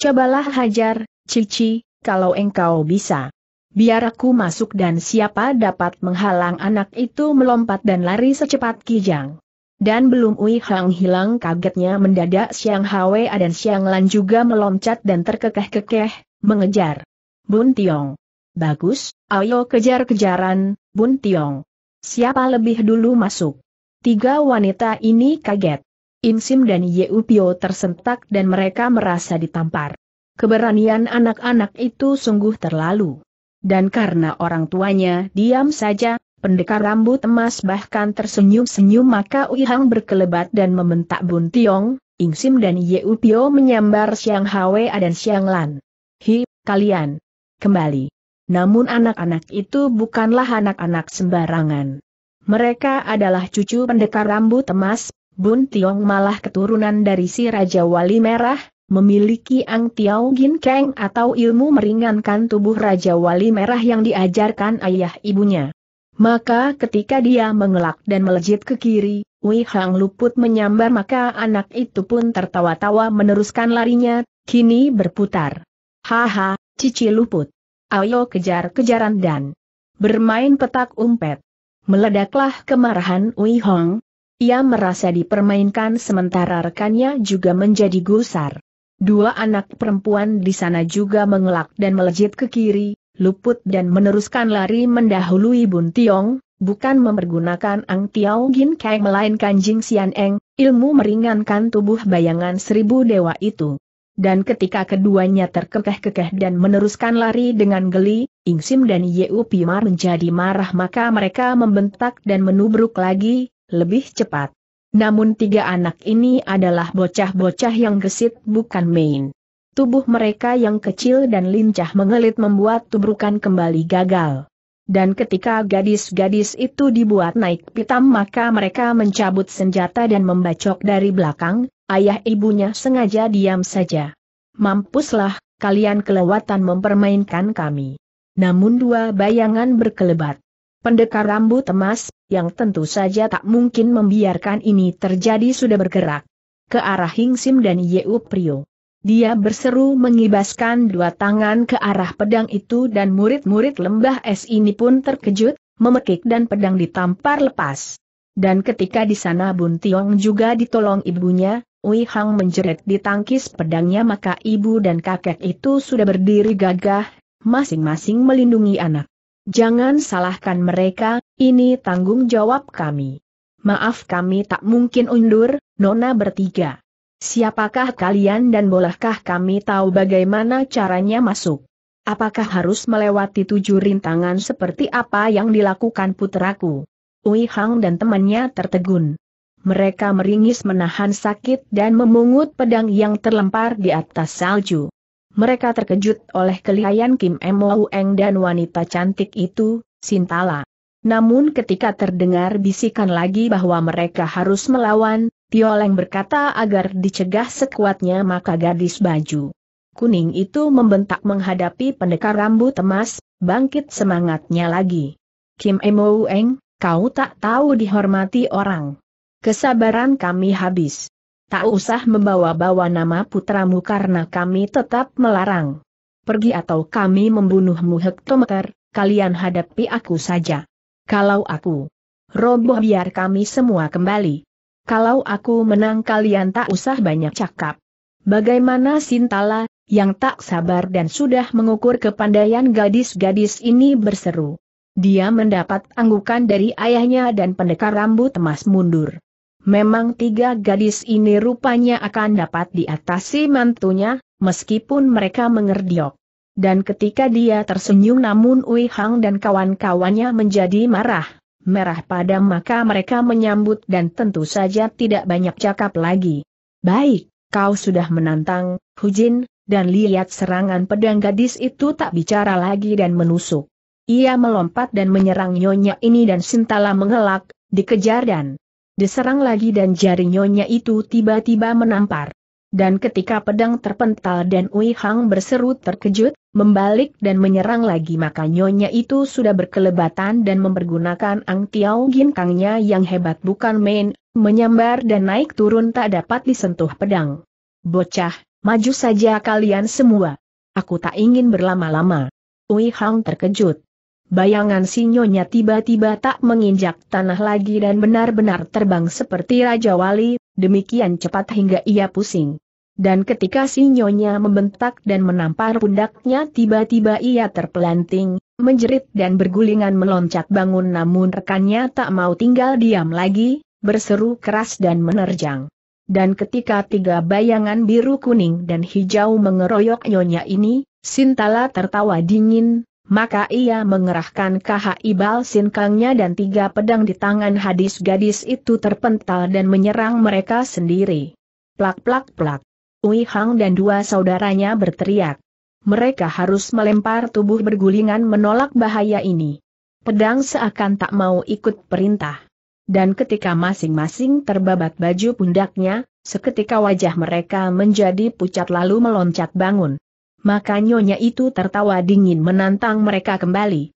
Cobalah hajar, Cici, kalau engkau bisa. Biar aku masuk dan siapa dapat menghalang anak itu melompat dan lari secepat kijang. Dan belum Ui Hang hilang kagetnya mendadak Siang Hwa dan Siang Lan juga meloncat dan terkekeh-kekeh, mengejar. Bun Tiong. Bagus, ayo kejar-kejaran, Bun Tiong. Siapa lebih dulu masuk? Tiga wanita ini kaget. Im Sim dan Ye Upio tersentak dan mereka merasa ditampar. Keberanian anak-anak itu sungguh terlalu dan karena orang tuanya diam saja, pendekar rambut emas bahkan tersenyum-senyum maka Uihang berkelebat dan membentak Bun Tiong, Ing Sim dan Ye Pio menyambar Siang Hwa dan Siang Lan. Hi, kalian. Kembali. Namun anak-anak itu bukanlah anak-anak sembarangan. Mereka adalah cucu pendekar rambut emas, Bun Tiong malah keturunan dari si Raja Wali Merah, memiliki Ang Tiao Gin Kang atau ilmu meringankan tubuh Raja Wali Merah yang diajarkan ayah ibunya. Maka ketika dia mengelak dan melejit ke kiri, Wei Hang luput menyambar maka anak itu pun tertawa-tawa meneruskan larinya, kini berputar. Haha, cici luput. Ayo kejar-kejaran dan bermain petak umpet. Meledaklah kemarahan Wei Hong. Ia merasa dipermainkan sementara rekannya juga menjadi gusar. Dua anak perempuan di sana juga mengelak dan melejit ke kiri, luput dan meneruskan lari mendahului Bun Tiong, bukan mempergunakan Ang Tiao Gin Kai melainkan Jing Xian Eng, ilmu meringankan tubuh bayangan seribu dewa itu. Dan ketika keduanya terkekeh-kekeh dan meneruskan lari dengan geli, Ing Sim dan Yeu Pimar menjadi marah maka mereka membentak dan menubruk lagi, lebih cepat. Namun tiga anak ini adalah bocah-bocah yang gesit bukan main. Tubuh mereka yang kecil dan lincah mengelit membuat tubrukan kembali gagal. Dan ketika gadis-gadis itu dibuat naik pitam maka mereka mencabut senjata dan membacok dari belakang, ayah ibunya sengaja diam saja. Mampuslah, kalian kelewatan mempermainkan kami. Namun dua bayangan berkelebat. Pendekar rambut emas, yang tentu saja tak mungkin membiarkan ini terjadi sudah bergerak ke arah Hingsim dan Yeu Prio. Dia berseru mengibaskan dua tangan ke arah pedang itu dan murid-murid lembah es ini pun terkejut, memekik dan pedang ditampar lepas. Dan ketika di sana Bun Tiong juga ditolong ibunya, Wei Hang menjerit ditangkis pedangnya maka ibu dan kakek itu sudah berdiri gagah, masing-masing melindungi anak. Jangan salahkan mereka, ini tanggung jawab kami. Maaf kami tak mungkin undur, Nona bertiga. Siapakah kalian dan bolehkah kami tahu bagaimana caranya masuk? Apakah harus melewati tujuh rintangan seperti apa yang dilakukan putraku? Ui Hang dan temannya tertegun. Mereka meringis menahan sakit dan memungut pedang yang terlempar di atas salju. Mereka terkejut oleh kelihayan Kim Mo Eng dan wanita cantik itu, Sintala. Namun ketika terdengar bisikan lagi bahwa mereka harus melawan, Tioleng berkata agar dicegah sekuatnya maka gadis baju kuning itu membentak menghadapi pendekar rambut emas, bangkit semangatnya lagi. Kim Mo Eng, kau tak tahu dihormati orang. Kesabaran kami habis tak usah membawa-bawa nama putramu karena kami tetap melarang. Pergi atau kami membunuhmu hektometer, kalian hadapi aku saja. Kalau aku roboh biar kami semua kembali. Kalau aku menang kalian tak usah banyak cakap. Bagaimana Sintala, yang tak sabar dan sudah mengukur kepandaian gadis-gadis ini berseru. Dia mendapat anggukan dari ayahnya dan pendekar rambut emas mundur. Memang tiga gadis ini rupanya akan dapat diatasi mantunya, meskipun mereka mengerdiok. Dan ketika dia tersenyum namun Ui Hang dan kawan-kawannya menjadi marah, merah padam. maka mereka menyambut dan tentu saja tidak banyak cakap lagi. Baik, kau sudah menantang, Hu Jin, dan lihat serangan pedang gadis itu tak bicara lagi dan menusuk. Ia melompat dan menyerang nyonya ini dan Sintala mengelak, dikejar dan Diserang lagi dan jari nyonya itu tiba-tiba menampar. Dan ketika pedang terpental dan Ui Hang berseru terkejut, membalik dan menyerang lagi maka nyonya itu sudah berkelebatan dan mempergunakan Ang Tiao Ginkangnya yang hebat bukan main, menyambar dan naik turun tak dapat disentuh pedang. Bocah, maju saja kalian semua. Aku tak ingin berlama-lama. Ui Hang terkejut bayangan sinyonya tiba-tiba tak menginjak tanah lagi dan benar-benar terbang seperti Raja Wali, demikian cepat hingga ia pusing. Dan ketika sinyonya membentak dan menampar pundaknya tiba-tiba ia terpelanting, menjerit dan bergulingan meloncat bangun namun rekannya tak mau tinggal diam lagi, berseru keras dan menerjang. Dan ketika tiga bayangan biru kuning dan hijau mengeroyok nyonya ini, Sintala tertawa dingin, maka ia mengerahkan kaha ibal Sinkangnya dan tiga pedang di tangan hadis gadis itu terpental dan menyerang mereka sendiri. Plak plak plak. Ui Hang dan dua saudaranya berteriak. Mereka harus melempar tubuh bergulingan menolak bahaya ini. Pedang seakan tak mau ikut perintah. Dan ketika masing-masing terbabat baju pundaknya, seketika wajah mereka menjadi pucat lalu meloncat bangun maka nyonya itu tertawa dingin menantang mereka kembali.